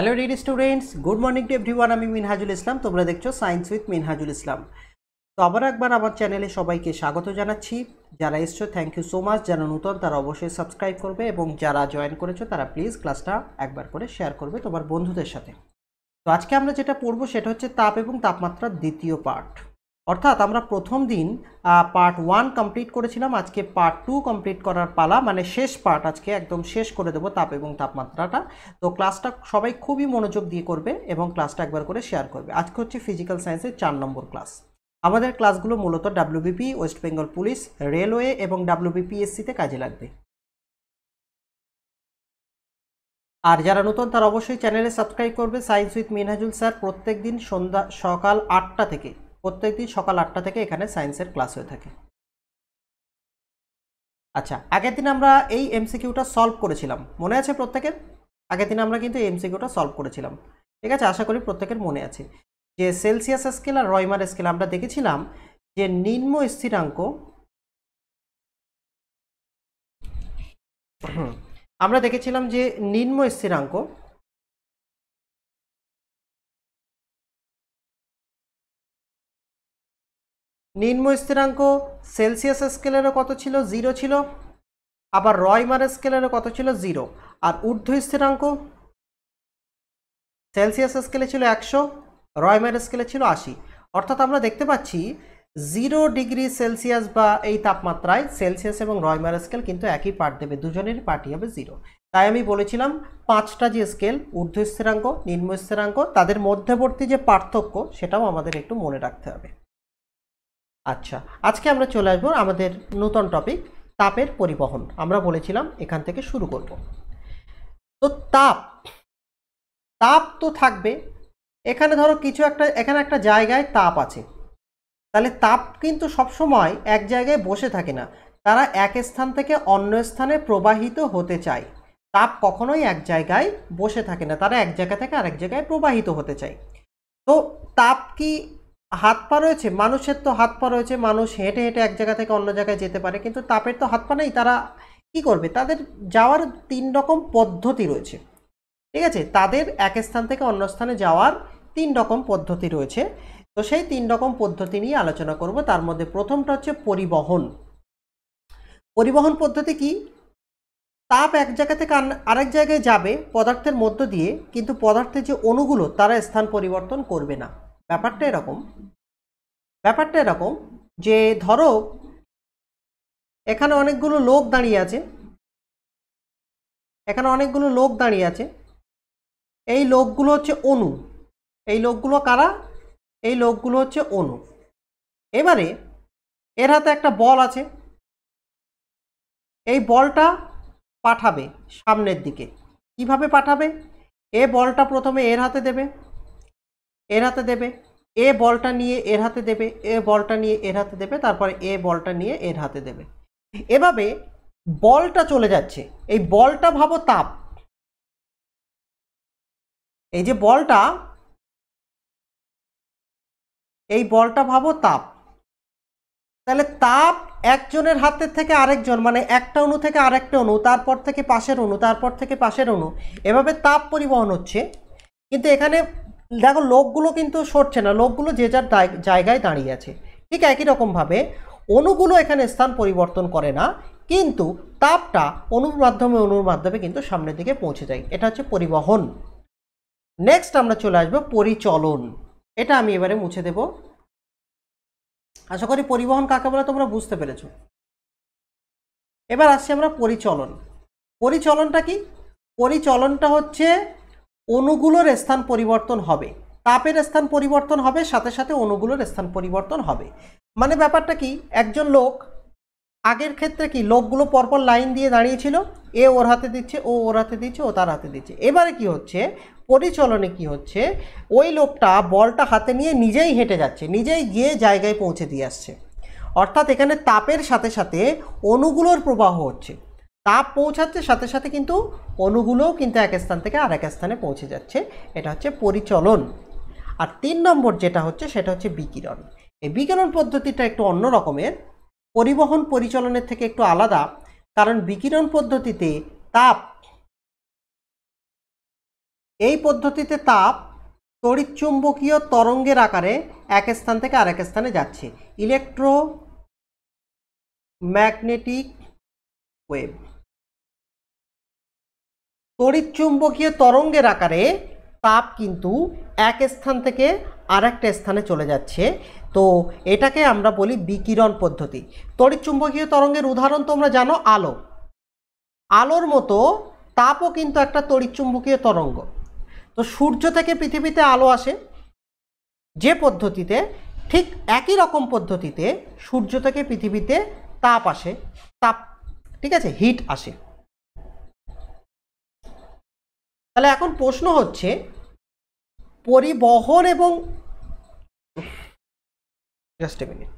hello dear students good morning to everyone আমি মিনহাজুল ইসলাম তোমরা দেখছো সায়েন্স উইথ মিনহাজুল ইসলাম তো আবার একবার আমার চ্যানেলে সবাইকে স্বাগত জানাচ্ছি যারা এসছো থ্যাংক ইউ সো মাচ যারা নতুন তারা অবশ্যই সাবস্ক্রাইব করবে এবং যারা জয়েন করেছো তারা প্লিজ ক্লাসটা একবার করে শেয়ার করবে তোমার বন্ধুদের সাথে তো আজকে আমরা যেটা পড়বো সেটা হচ্ছে তাপ এবং তাপমাত্রার দ্বিতীয় পার্ট অর্থাৎ আমরা প্রথম দিন পার্ট ওয়ান কমপ্লিট করেছিলাম আজকে পার্ট টু কমপ্লিট করার পালা মানে শেষ পার্ট আজকে একদম শেষ করে দেবো তাপ এবং তাপমাত্রাটা তো ক্লাসটা সবাই খুবই মনোযোগ দিয়ে করবে এবং ক্লাসটা একবার করে শেয়ার করবে আজকে হচ্ছে ফিজিক্যাল সায়েন্সের চার নম্বর ক্লাস আমাদের ক্লাসগুলো মূলত WBP West Bengal police railway এবং ডাব্লিউবিপিএসসিতে কাজে লাগবে আর যারা নতুন তারা অবশ্যই চ্যানেলে সাবস্ক্রাইব করবে সায়েন্স উইথ মিনহাজুল স্যার প্রত্যেক দিন সন্ধ্যা সকাল আটটা থেকে প্রত্যেক দিন সকাল আটটা থেকে এখানে সায়েন্সের ক্লাস হয়ে থাকে আচ্ছা আগের দিন আমরা এই এমসিকিউটা সলভ করেছিলাম মনে আছে প্রত্যেকের আগের দিন আমরা কিন্তু এমসিকিউটা সলভ করেছিলাম ঠিক আছে আশা করি প্রত্যেকের মনে আছে যে সেলসিয়াস স্কেল আর রয়মার স্কেল আমরা দেখেছিলাম যে নিম্ন স্থিরাঙ্ক আমরা দেখেছিলাম যে নিম্ন স্থিরাঙ্ক নিম্ন স্থিরাঙ্ক সেলসিয়াস স্কেলেরও কত ছিল জিরো ছিল আবার রয়মার স্কেলেরও কত ছিল জিরো আর ঊর্ধ্ব স্থিরাঙ্ক সেলসিয়াস স্কেলে ছিল একশো রয়মার স্কেলে ছিল আশি অর্থাৎ আমরা দেখতে পাচ্ছি জিরো ডিগ্রি সেলসিয়াস বা এই তাপমাত্রায় সেলসিয়াস এবং রয়মার স্কেল কিন্তু একই পার্ট দেবে দুজনেরই পার্টি হবে জিরো তাই আমি বলেছিলাম পাঁচটা যে স্কেল ঊর্ধ্ব স্থিরাঙ্ক নিম্ন স্থিরাঙ্ক তাদের মধ্যবর্তী যে পার্থক্য সেটাও আমাদের একটু মনে রাখতে হবে আচ্ছা আজকে আমরা চলে আসবো আমাদের নতুন টপিক তাপের পরিবহন আমরা বলেছিলাম এখান থেকে শুরু করব তো তাপ তাপ তো থাকবে এখানে ধরো কিছু একটা এখানে একটা জায়গায় তাপ আছে তাহলে তাপ কিন্তু সবসময় এক জায়গায় বসে থাকে না তারা এক স্থান থেকে অন্য স্থানে প্রবাহিত হতে চায় তাপ কখনোই এক জায়গায় বসে থাকে না তারা এক জায়গা থেকে আরেক জায়গায় প্রবাহিত হতে চায় তো তাপ কি হাত পা রয়েছে মানুষের তো হাত পা রয়েছে মানুষ হেঁটে হেঁটে এক জায়গা থেকে অন্য জায়গায় যেতে পারে কিন্তু তাপের তো হাত পা নেই তারা কি করবে তাদের যাওয়ার তিন রকম পদ্ধতি রয়েছে ঠিক আছে তাদের এক স্থান থেকে অন্য স্থানে যাওয়ার তিন রকম পদ্ধতি রয়েছে তো সেই তিন রকম পদ্ধতি নিয়ে আলোচনা করব তার মধ্যে প্রথমটা হচ্ছে পরিবহন পরিবহন পদ্ধতি কি তাপ এক জায়গা থেকে আরেক জায়গায় যাবে পদার্থের মধ্য দিয়ে কিন্তু পদার্থের যে অণুগুলো তারা স্থান পরিবর্তন করবে না ব্যাপারটা এরকম ব্যাপারটা এরকম যে ধরো এখানে অনেকগুলো লোক দাঁড়িয়ে আছে এখানে অনেকগুলো লোক দাঁড়িয়ে আছে এই লোকগুলো হচ্ছে অনু এই লোকগুলো কারা এই লোকগুলো হচ্ছে অনু এবারে এর হাতে একটা বল আছে এই বলটা পাঠাবে সামনের দিকে কিভাবে পাঠাবে এ বলটা প্রথমে এর হাতে দেবে এর হাতে দেবে এ বলটা নিয়ে এর হাতে দেবে এ বলটা নিয়ে এর হাতে দেবে তারপরে এ বলটা নিয়ে এর হাতে দেবে এভাবে বলটা চলে যাচ্ছে এই বলটা ভাবো তাপ এই যে বলটা এই বলটা ভাবো তাপ তাহলে তাপ একজনের হাতের থেকে আরেকজন মানে একটা অণু থেকে আরেকটা অণু তারপর থেকে পাশের অণু তারপর থেকে পাশের অণু এভাবে তাপ পরিবহন হচ্ছে কিন্তু এখানে দেখো লোকগুলো কিন্তু সরছে না লোকগুলো যে যার জায়গায় দাঁড়িয়ে আছে ঠিক একই রকমভাবে অনুগুলো এখানে স্থান পরিবর্তন করে না কিন্তু তাপটা অনুর মাধ্যমে অনুর মাধ্যমে কিন্তু সামনের দিকে পৌঁছে যায় এটা হচ্ছে পরিবহন নেক্সট আমরা চলে আসবো পরিচলন এটা আমি এবারে মুছে দেব আশা করি পরিবহন কাকে বলে তোমরা বুঝতে পেরেছ এবার আসছি আমরা পরিচলন পরিচলনটা কি পরিচলনটা হচ্ছে অনুগুলোর স্থান পরিবর্তন হবে তাপের স্থান পরিবর্তন হবে সাথে সাথে অনুগুলোর স্থান পরিবর্তন হবে মানে ব্যাপারটা কি একজন লোক আগের ক্ষেত্রে কি লোকগুলো পরপর লাইন দিয়ে দাঁড়িয়েছিল এ ওর হাতে দিচ্ছে ও ওর হাতে দিচ্ছে ও তার হাতে দিচ্ছে এবারে কি হচ্ছে পরিচলনে কি হচ্ছে ওই লোকটা বলটা হাতে নিয়ে নিজেই হেঁটে যাচ্ছে নিজেই গিয়ে জায়গায় পৌঁছে দিয়ে আসছে অর্থাৎ এখানে তাপের সাথে সাথে অনুগুলোর প্রবাহ হচ্ছে তাপ পৌঁছাচ্ছে সাথে সাথে কিন্তু অণুগুলোও কিন্তু এক স্থান থেকে আরেক স্থানে পৌঁছে যাচ্ছে এটা হচ্ছে পরিচলন আর তিন নম্বর যেটা হচ্ছে সেটা হচ্ছে বিকিরণ এই বিকিরণ পদ্ধতিটা একটু অন্য রকমের পরিবহন পরিচলনের থেকে একটু আলাদা কারণ বিকিরণ পদ্ধতিতে তাপ এই পদ্ধতিতে তাপ তড়িৎচুম্বকীয় তরঙ্গের আকারে এক স্থান থেকে আরেক স্থানে যাচ্ছে ইলেকট্রো ম্যাগনেটিক ওয়েভ তড়িৎচুম্বকীয় তরঙ্গের আকারে তাপ কিন্তু এক স্থান থেকে আর একটা স্থানে চলে যাচ্ছে তো এটাকে আমরা বলি বিকিরণ পদ্ধতি তড়িৎচুম্বকীয় তরঙ্গের উদাহরণ তোমরা জানো আলো আলোর মতো তাপও কিন্তু একটা তড়িৎচুম্বকীয় তরঙ্গ তো সূর্য থেকে পৃথিবীতে আলো আসে যে পদ্ধতিতে ঠিক একই রকম পদ্ধতিতে সূর্য থেকে পৃথিবীতে তাপ আসে তাপ ঠিক আছে হিট আসে তাহলে এখন প্রশ্ন হচ্ছে পরিবহন এবং জাস্ট এ মিনিট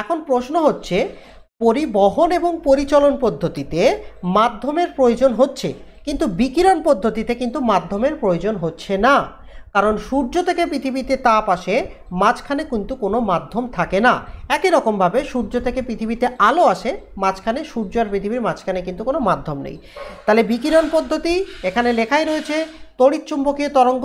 এখন প্রশ্ন হচ্ছে পরিবহন এবং পরিচালন পদ্ধতিতে মাধ্যমের প্রয়োজন হচ্ছে কিন্তু বিকিরণ পদ্ধতিতে কিন্তু মাধ্যমের প্রয়োজন হচ্ছে না কারণ সূর্য থেকে পৃথিবীতে তাপ আসে মাঝখানে কিন্তু কোনো মাধ্যম থাকে না একই রকমভাবে সূর্য থেকে পৃথিবীতে আলো আসে মাঝখানে সূর্য আর পৃথিবীর মাঝখানে কিন্তু কোনো মাধ্যম নেই তাহলে বিকিরণ পদ্ধতি এখানে লেখাই রয়েছে তড়িৎচুম্বকীয় তরঙ্গ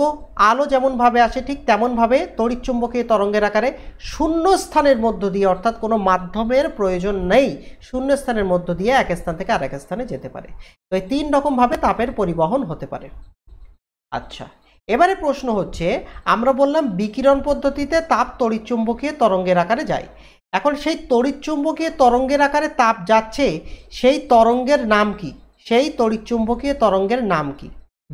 আলো যেমনভাবে আসে ঠিক তেমনভাবে তড়িৎচুম্বকীয় তরঙ্গের আকারে শূন্য স্থানের মধ্য দিয়ে অর্থাৎ কোনো মাধ্যমের প্রয়োজন নেই শূন্য স্থানের মধ্য দিয়ে এক স্থান থেকে আরেক স্থানে যেতে পারে তো এই তিন রকমভাবে তাপের পরিবহন হতে পারে আচ্ছা এবারে প্রশ্ন হচ্ছে আমরা বললাম বিকিরণ পদ্ধতিতে তাপ তড়িৎচুম্বকীয় তরঙ্গের আকারে যায় এখন সেই তড়িৎচুম্বকীয় তরঙ্গের আকারে তাপ যাচ্ছে সেই তরঙ্গের নাম কি সেই তড়িৎচুম্বকীয় তরঙ্গের নাম কি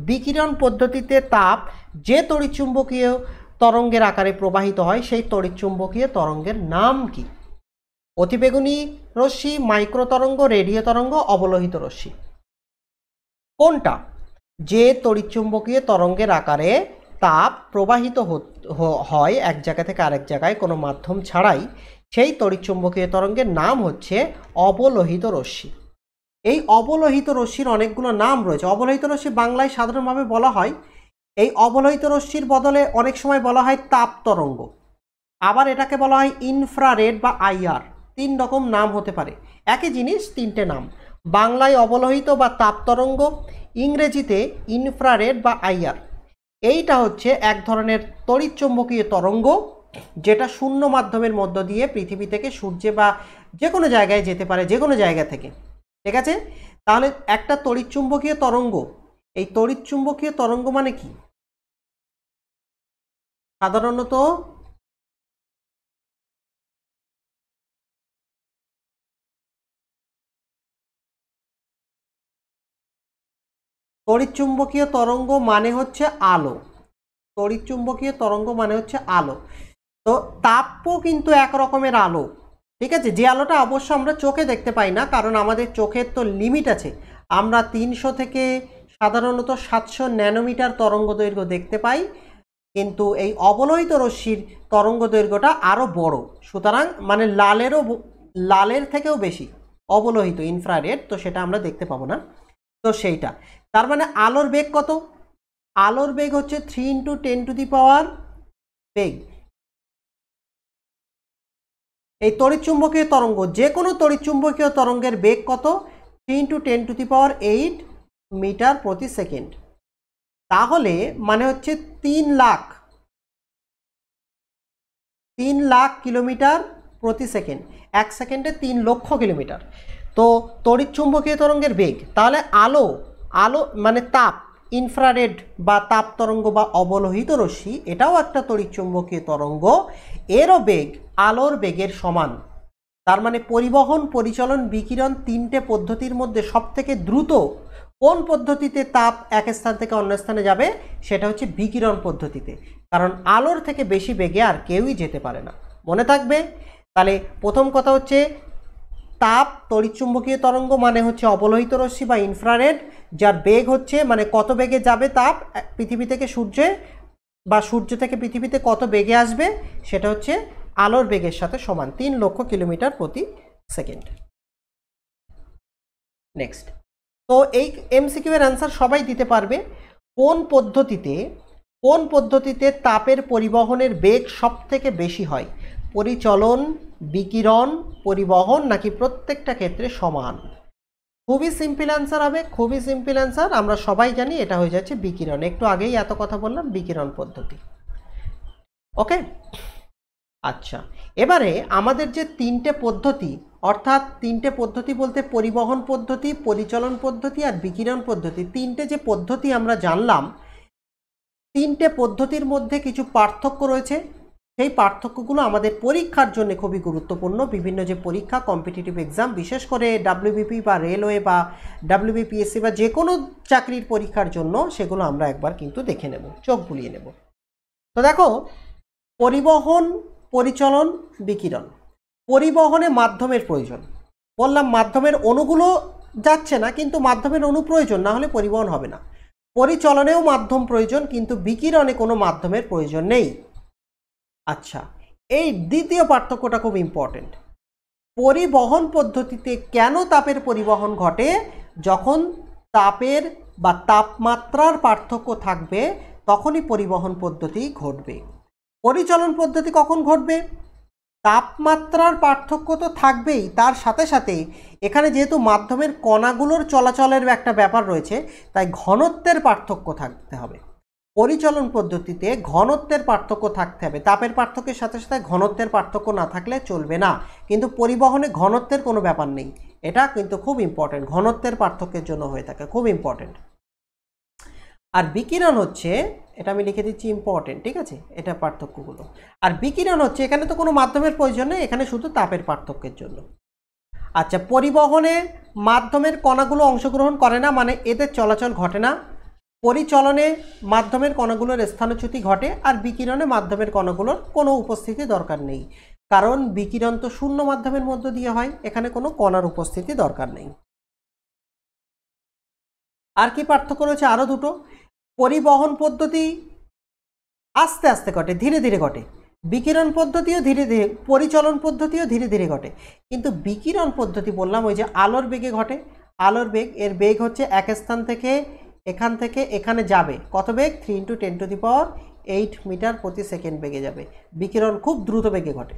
বিকিরণ পদ্ধতিতে তাপ যে তড়িৎচুম্বকীয় তরঙ্গের আকারে প্রবাহিত হয় সেই তড়িৎচুম্বকীয় তরঙ্গের নাম কি অতিবেগুনি রশ্মি মাইক্রো তরঙ্গ রেডিও তরঙ্গ অবলোহিত রশ্মি কোনটা যে তড়িৎচুম্বকীয় তরঙ্গের আকারে তাপ প্রবাহিত হয় এক জায়গা থেকে আরেক জায়গায় কোনো মাধ্যম ছাড়াই সেই তড়িৎচুম্বকীয় তরঙ্গের নাম হচ্ছে অবলোহিত রশ্মি এই অবলোহিত রশ্মির অনেকগুলো নাম রয়েছে অবলোহিত রশ্মি বাংলায় সাধারণভাবে বলা হয় এই অবলোহিত রশ্মির বদলে অনেক সময় বলা হয় তাপ তরঙ্গ আবার এটাকে বলা হয় ইনফ্রারেড বা আইআর তিন রকম নাম হতে পারে একই জিনিস তিনটে নাম বাংলায় অবলোহিত বা তাপ তরঙ্গ ইংরেজিতে ইনফ্রারেড বা আইআর এইটা হচ্ছে এক ধরনের তড়িৎচুম্বকীয় তরঙ্গ যেটা শূন্য মাধ্যমের মধ্য দিয়ে পৃথিবী থেকে সূর্যে বা যে কোনো জায়গায় যেতে পারে যে কোনো জায়গা থেকে ঠিক আছে তাহলে একটা তড়িৎচুম্বকীয় তরঙ্গ এই তড়িৎচুম্বকীয় তরঙ্গ মানে কি সাধারণত তড়িৎচুম্বকীয় তরঙ্গ মানে হচ্ছে আলো তড়িৎচুম্বকীয় তরঙ্গ মানে হচ্ছে আলো তো তাপও কিন্তু এক রকমের আলো ঠিক আছে যে আলোটা অবশ্য আমরা চোখে দেখতে পাই না কারণ আমাদের চোখের তো লিমিট আছে আমরা তিনশো থেকে সাধারণত সাতশো ন্যানোমিটার তরঙ্গ দৈর্ঘ্য দেখতে পাই কিন্তু এই অবলোহিত রশ্মির তরঙ্গ দৈর্ঘ্যটা আরও বড় সুতরাং মানে লালেরও লালের থেকেও বেশি অবলোহিত ইনফ্রারেড তো সেটা আমরা দেখতে পাবো না তো সেইটা তার মানে আলোর বেগ কত আলোর বেগ হচ্ছে three into ten to the power বেগ এই তড়িৎচুম্বকীয় তরঙ্গ যে কোনো তড়িৎচুম্বকীয় তরঙ্গের বেগ কত three into ten to the power eight metre প্রতি সেকেন্ড তাহলে মানে হচ্ছে তিন লাখ তিন লাখ কিলোমিটার প্রতি সেকেন্ড এক সেকেন্ডে তিন লক্ষ কিলোমিটার তো তড়িৎচুম্বকীয় তরঙ্গের বেগ তাহলে আলো আলো মানে তাপ ইনফ্রারেড বা তাপ তরঙ্গ বা অবলোহিত রশ্মি এটাও একটা তড়িৎচুম্বকীয় তরঙ্গ এরও বেগ আলোর বেগের সমান তার মানে পরিবহন পরিচলন বিকিরণ তিনটে পদ্ধতির মধ্যে সবথেকে দ্রুত কোন পদ্ধতিতে তাপ এক স্থান থেকে অন্য স্থানে যাবে সেটা হচ্ছে বিকিরণ পদ্ধতিতে কারণ আলোর থেকে বেশি বেগে আর কেউই যেতে পারে না মনে থাকবে তাহলে প্রথম কথা হচ্ছে তাপ তরিচুম্বকীয় তরঙ্গ মানে হচ্ছে অবলোহিত রশ্মি বা ইনফ্রারেড যার বেগ হচ্ছে মানে কত বেগে যাবে তাপ পৃথিবী থেকে সূর্যে বা সূর্য থেকে পৃথিবীতে কত বেগে আসবে সেটা হচ্ছে আলোর বেগের সাথে সমান তিন লক্ষ কিলোমিটার প্রতি সেকেন্ড নেক্সট তো এই এমসিকিউ এর অ্যান্সার সবাই দিতে পারবে কোন পদ্ধতিতে কোন পদ্ধতিতে তাপের পরিবহনের বেগ সব থেকে বেশি হয় পরিচলন বিকিরণ পরিবহন নাকি প্রত্যেকটা ক্ষেত্রে সমান খুবই সিম্পল অ্যান্সার হবে খুবই সিম্পল অ্যান্সার আমরা সবাই জানি এটা হয়ে যাচ্ছে বিকিরণ একটু আগেই এত কথা বললাম বিকিরণ পদ্ধতি ওকে আচ্ছা এবারে আমাদের যে তিনটে পদ্ধতি অর্থাৎ তিনটে পদ্ধতি বলতে পরিবহন পদ্ধতি পরিচলন পদ্ধতি আর বিকিরণ পদ্ধতি তিনটে যে পদ্ধতি আমরা জানলাম তিনটে পদ্ধতির মধ্যে কিছু পার্থক্য রয়েছে সেই পার্থক্যগুলো আমাদের পরীক্ষার জন্য খুবই গুরুত্বপূর্ণ বিভিন্ন যে পরীক্ষা কম্পিটিটিভ এক্সাম বিশেষ করে ডাব্লিউবিপি বা রেলওয়ে বা ডাব্লিউবিপিএসসি বা যে কোনো চাকরির পরীক্ষার জন্য সেগুলো আমরা একবার কিন্তু দেখে নেব চোখ বুলিয়ে নেব তো দেখো পরিবহন পরিচলন বিকিরণ পরিবহনে মাধ্যমের প্রয়োজন বললাম মাধ্যমের অণুগুলো যাচ্ছে না কিন্তু মাধ্যমের অণু প্রয়োজন না হলে পরিবহন হবে না পরিচলনেও মাধ্যম প্রয়োজন কিন্তু বিকিরণে কোনো মাধ্যমের প্রয়োজন নেই আচ্ছা এই দ্বিতীয় পার্থক্যটা খুব ইম্পর্টেন্ট পরিবহন পদ্ধতিতে কেন তাপের পরিবহন ঘটে যখন তাপের বা তাপমাত্রার পার্থক্য থাকবে তখনই পরিবহন পদ্ধতি ঘটবে পরিচলন পদ্ধতি কখন ঘটবে তাপমাত্রার পার্থক্য তো থাকবেই তার সাথে সাথে এখানে যেহেতু মাধ্যমের কণাগুলোর চলাচলের একটা ব্যাপার রয়েছে তাই ঘনত্বের পার্থক্য থাকতে হবে পরিচলন পদ্ধতিতে ঘনত্বের পার্থক্য থাকতে হবে তাপের পার্থক্যের সাথে সাথে ঘনত্বের পার্থক্য না থাকলে চলবে না কিন্তু পরিবহনে ঘনত্বের কোনো ব্যাপার নেই এটা কিন্তু খুব ইম্পর্টেন্ট ঘনত্বের পার্থক্যের জন্য হয়ে থাকে খুব ইম্পর্টেন্ট আর বিকিরণ হচ্ছে এটা আমি লিখে দিচ্ছি ইম্পর্টেন্ট ঠিক আছে এটা পার্থক্যগুলো আর বিকিরণ হচ্ছে এখানে তো কোনো মাধ্যমের প্রয়োজন নেই এখানে শুধু তাপের পার্থক্যের জন্য আচ্ছা পরিবহনে মাধ্যমের কণাগুলো অংশগ্রহণ করে না মানে এদের চলাচল ঘটে না পরিচলনে মাধ্যমের কণাগুলোর স্থানচ্যুতি ঘটে আর বিকিরণে মাধ্যমের কণাগুলোর কোনো উপস্থিতি দরকার নেই কারণ বিকিরণ তো শূন্য মাধ্যমের মধ্য দিয়ে হয় এখানে কোনো কণার উপস্থিতি দরকার নেই আর কি পার্থক্য রয়েছে আরও দুটো পরিবহন পদ্ধতি আস্তে আস্তে ঘটে ধীরে ধীরে ঘটে বিকিরণ পদ্ধতিও ধীরে ধীরে পরিচলন পদ্ধতিও ধীরে ধীরে ঘটে কিন্তু বিকিরণ পদ্ধতি বললাম ওই যে আলোর বেগে ঘটে আলোর বেগ এর বেগ হচ্ছে এক স্থান থেকে এখান থেকে এখানে যাবে কত বেগ three into ten to the power eight metre প্রতি সেকেন্ড বেগে যাবে বিকিরণ খুব দ্রুত বেগে ঘটে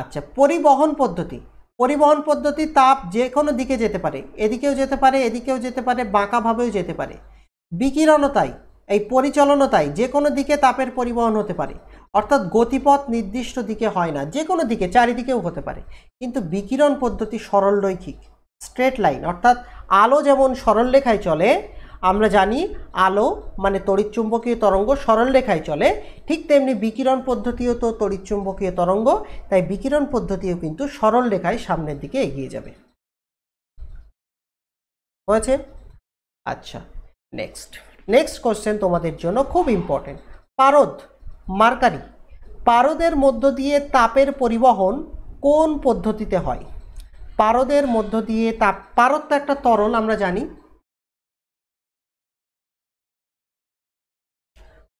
আচ্ছা পরিবহন পদ্ধতি পরিবহন পদ্ধতি তাপ যে কোনো দিকে যেতে পারে এদিকেও যেতে পারে এদিকেও যেতে পারে বাঁকাভাবেও যেতে পারে বিকিরণতাই এই পরিচালনতাই যে কোনো দিকে তাপের পরিবহন হতে পারে অর্থাৎ গতিপথ নির্দিষ্ট দিকে হয় না যে কোনো দিকে চারিদিকেও হতে পারে কিন্তু বিকিরণ পদ্ধতি সরলরৈখিক স্ট্রেট লাইন অর্থাৎ আলো যেমন সরল রেখায় চলে আমরা জানি আলো মানে তড়িৎচুম্বকীয় তরঙ্গ সরল রেখায় চলে ঠিক তেমনি বিকিরণ পদ্ধতিও তো তড়িৎচুম্বকীয় তরঙ্গ তাই বিকিরণ পদ্ধতিও কিন্তু সরল রেখায় সামনের দিকে এগিয়ে যাবে হয়েছে আচ্ছা নেক্সট নেক্সট কোশ্চেন তোমাদের জন্য খুব ইম্পর্টেন্ট পারদ মার্কারি পারদের মধ্য দিয়ে তাপের পরিবহন কোন পদ্ধতিতে হয় পারদের মধ্য দিয়ে তাপ পারদ তো একটা তরল আমরা জানি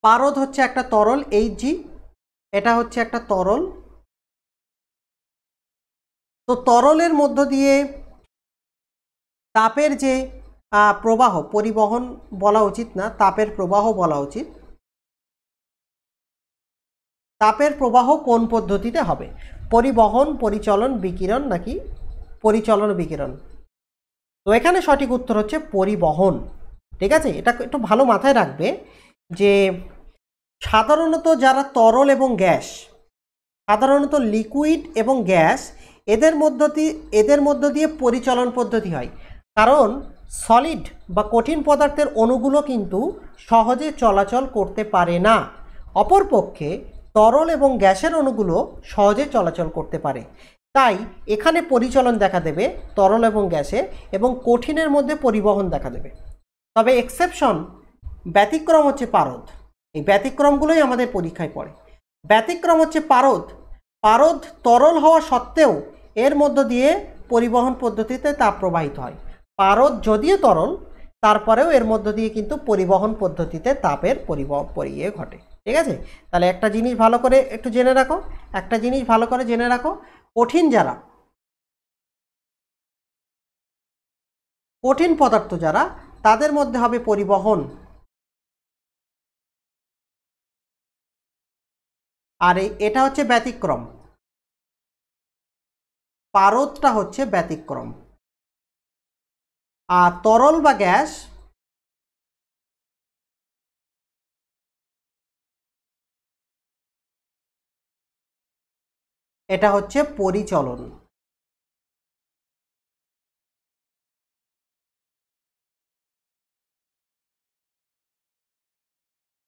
পারদ হচ্ছে একটা তরল এইচ জি এটা হচ্ছে একটা তরল তো তরলের মধ্য দিয়ে তাপের যে প্রবাহ পরিবহন বলা উচিত না তাপের প্রবাহ বলা উচিত তাপের প্রবাহ কোন পদ্ধতিতে হবে পরিবহন পরিচলন বিকিরণ নাকি পরিচলন বিকিরণ তো এখানে সঠিক উত্তর হচ্ছে পরিবহন ঠিক আছে এটা একটু ভালো মাথায় রাখবে যে সাধারণত যারা তরল এবং গ্যাস সাধারণত লিকুইড এবং গ্যাস এদের মধ্য দিয়ে এদের মধ্য দিয়ে পরিচালন পদ্ধতি হয় কারণ সলিড বা কঠিন পদার্থের অণুগুলো কিন্তু সহজে চলাচল করতে পারে না অপরপক্ষে তরল এবং গ্যাসের অণুগুলো সহজে চলাচল করতে পারে তাই এখানে পরিচলন দেখা দেবে তরল এবং গ্যাসে এবং কঠিনের মধ্যে পরিবহন দেখা দেবে তবে এক্সেপশন ব্যতিক্রম হচ্ছে পারদ এই ব্যতিক্রমগুলোই আমাদের পরীক্ষায় পড়ে ব্যতিক্রম হচ্ছে পারদ পারদ তরল হওয়া সত্ত্বেও এর মধ্য দিয়ে পরিবহন পদ্ধতিতে তাপ প্রবাহিত হয় পারদ যদিও তরল তারপরেও এর মধ্য দিয়ে কিন্তু পরিবহন পদ্ধতিতে তাপের পরিয়ে ঘটে ঠিক আছে তাহলে একটা জিনিস ভালো করে একটু জেনে রাখো একটা জিনিস ভালো করে জেনে রাখো কঠিন যারা কঠিন পদার্থ যারা তাদের মধ্যে হবে পরিবহন আর এটা হচ্ছে ব্যতিক্রম পারদটা হচ্ছে ব্যতিক্রম আর তরল বা গ্যাস এটা হচ্ছে পরিচলন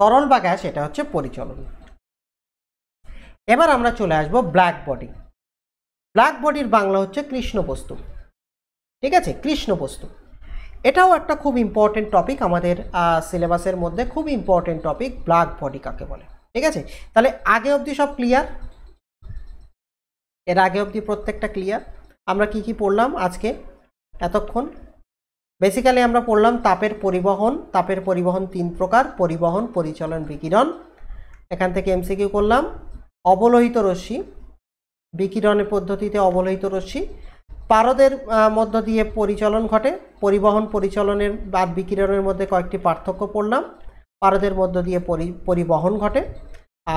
তরল বা গ্যাস এটা হচ্ছে পরিচলন এবার আমরা চলে আসব ব্ল্যাক বডি ব্ল্যাক বডির বাংলা হচ্ছে কৃষ্ণ বস্তু ঠিক আছে কৃষ্ণ বস্তু এটাও একটা খুব ইম্পর্টেন্ট টপিক আমাদের সিলেবাসের মধ্যে খুব ইম্পর্টেন্ট টপিক ব্ল্যাক বডি কাকে বলে ঠিক আছে তাহলে আগে অবধি সব ক্লিয়ার এর আগে অবধি প্রত্যেকটা ক্লিয়ার আমরা কি কি পড়লাম আজকে এতক্ষণ বেসিক্যালি আমরা পড়লাম তাপের পরিবহন তাপের পরিবহন তিন প্রকার পরিবহন পরিচলন বিকিরণ এখান থেকে এমসিকিউ করলাম অবলোহিত রশ্মি বিকিরণের পদ্ধতিতে অবলোহিত রশ্মি পারদের মধ্য দিয়ে পরিচলন ঘটে পরিবহন পরিচলনের বা বিকিরণের মধ্যে কয়েকটি পার্থক্য পড়লাম পারদের মধ্য দিয়ে পরিবহন ঘটে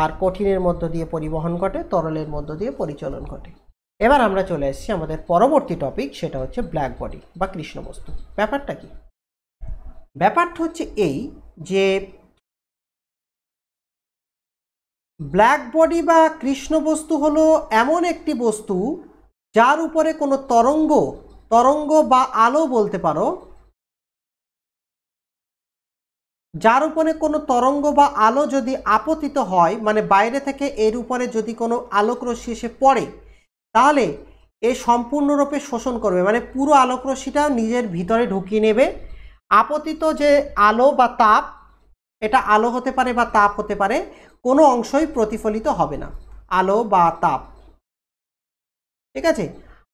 আর কঠিনের মধ্য দিয়ে পরিবহন ঘটে তরলের মধ্য দিয়ে পরিচলন ঘটে এবার আমরা চলে এসেছি আমাদের পরবর্তী টপিক সেটা হচ্ছে ব্ল্যাক বডি বা কৃষ্ণবস্তু ব্যাপারটা কি ব্যাপারটা হচ্ছে এই যে ব্ল্যাক বডি বা কৃষ্ণ বস্তু হলো এমন একটি বস্তু যার উপরে কোনো তরঙ্গ তরঙ্গ বা আলো বলতে পারো যার উপরে কোনো তরঙ্গ বা আলো যদি আপতিত হয় মানে বাইরে থেকে এর উপরে যদি কোনো আলোকরশ্মি এসে পড়ে তাহলে এ সম্পূর্ণরূপে শোষণ করবে মানে পুরো আলোকরশ্মিটা নিজের ভিতরে ঢুকিয়ে নেবে আপতিত যে আলো বা তাপ এটা আলো হতে পারে বা তাপ হতে পারে কোনো অংশই প্রতিফলিত হবে না আলো বা তাপ ঠিক আছে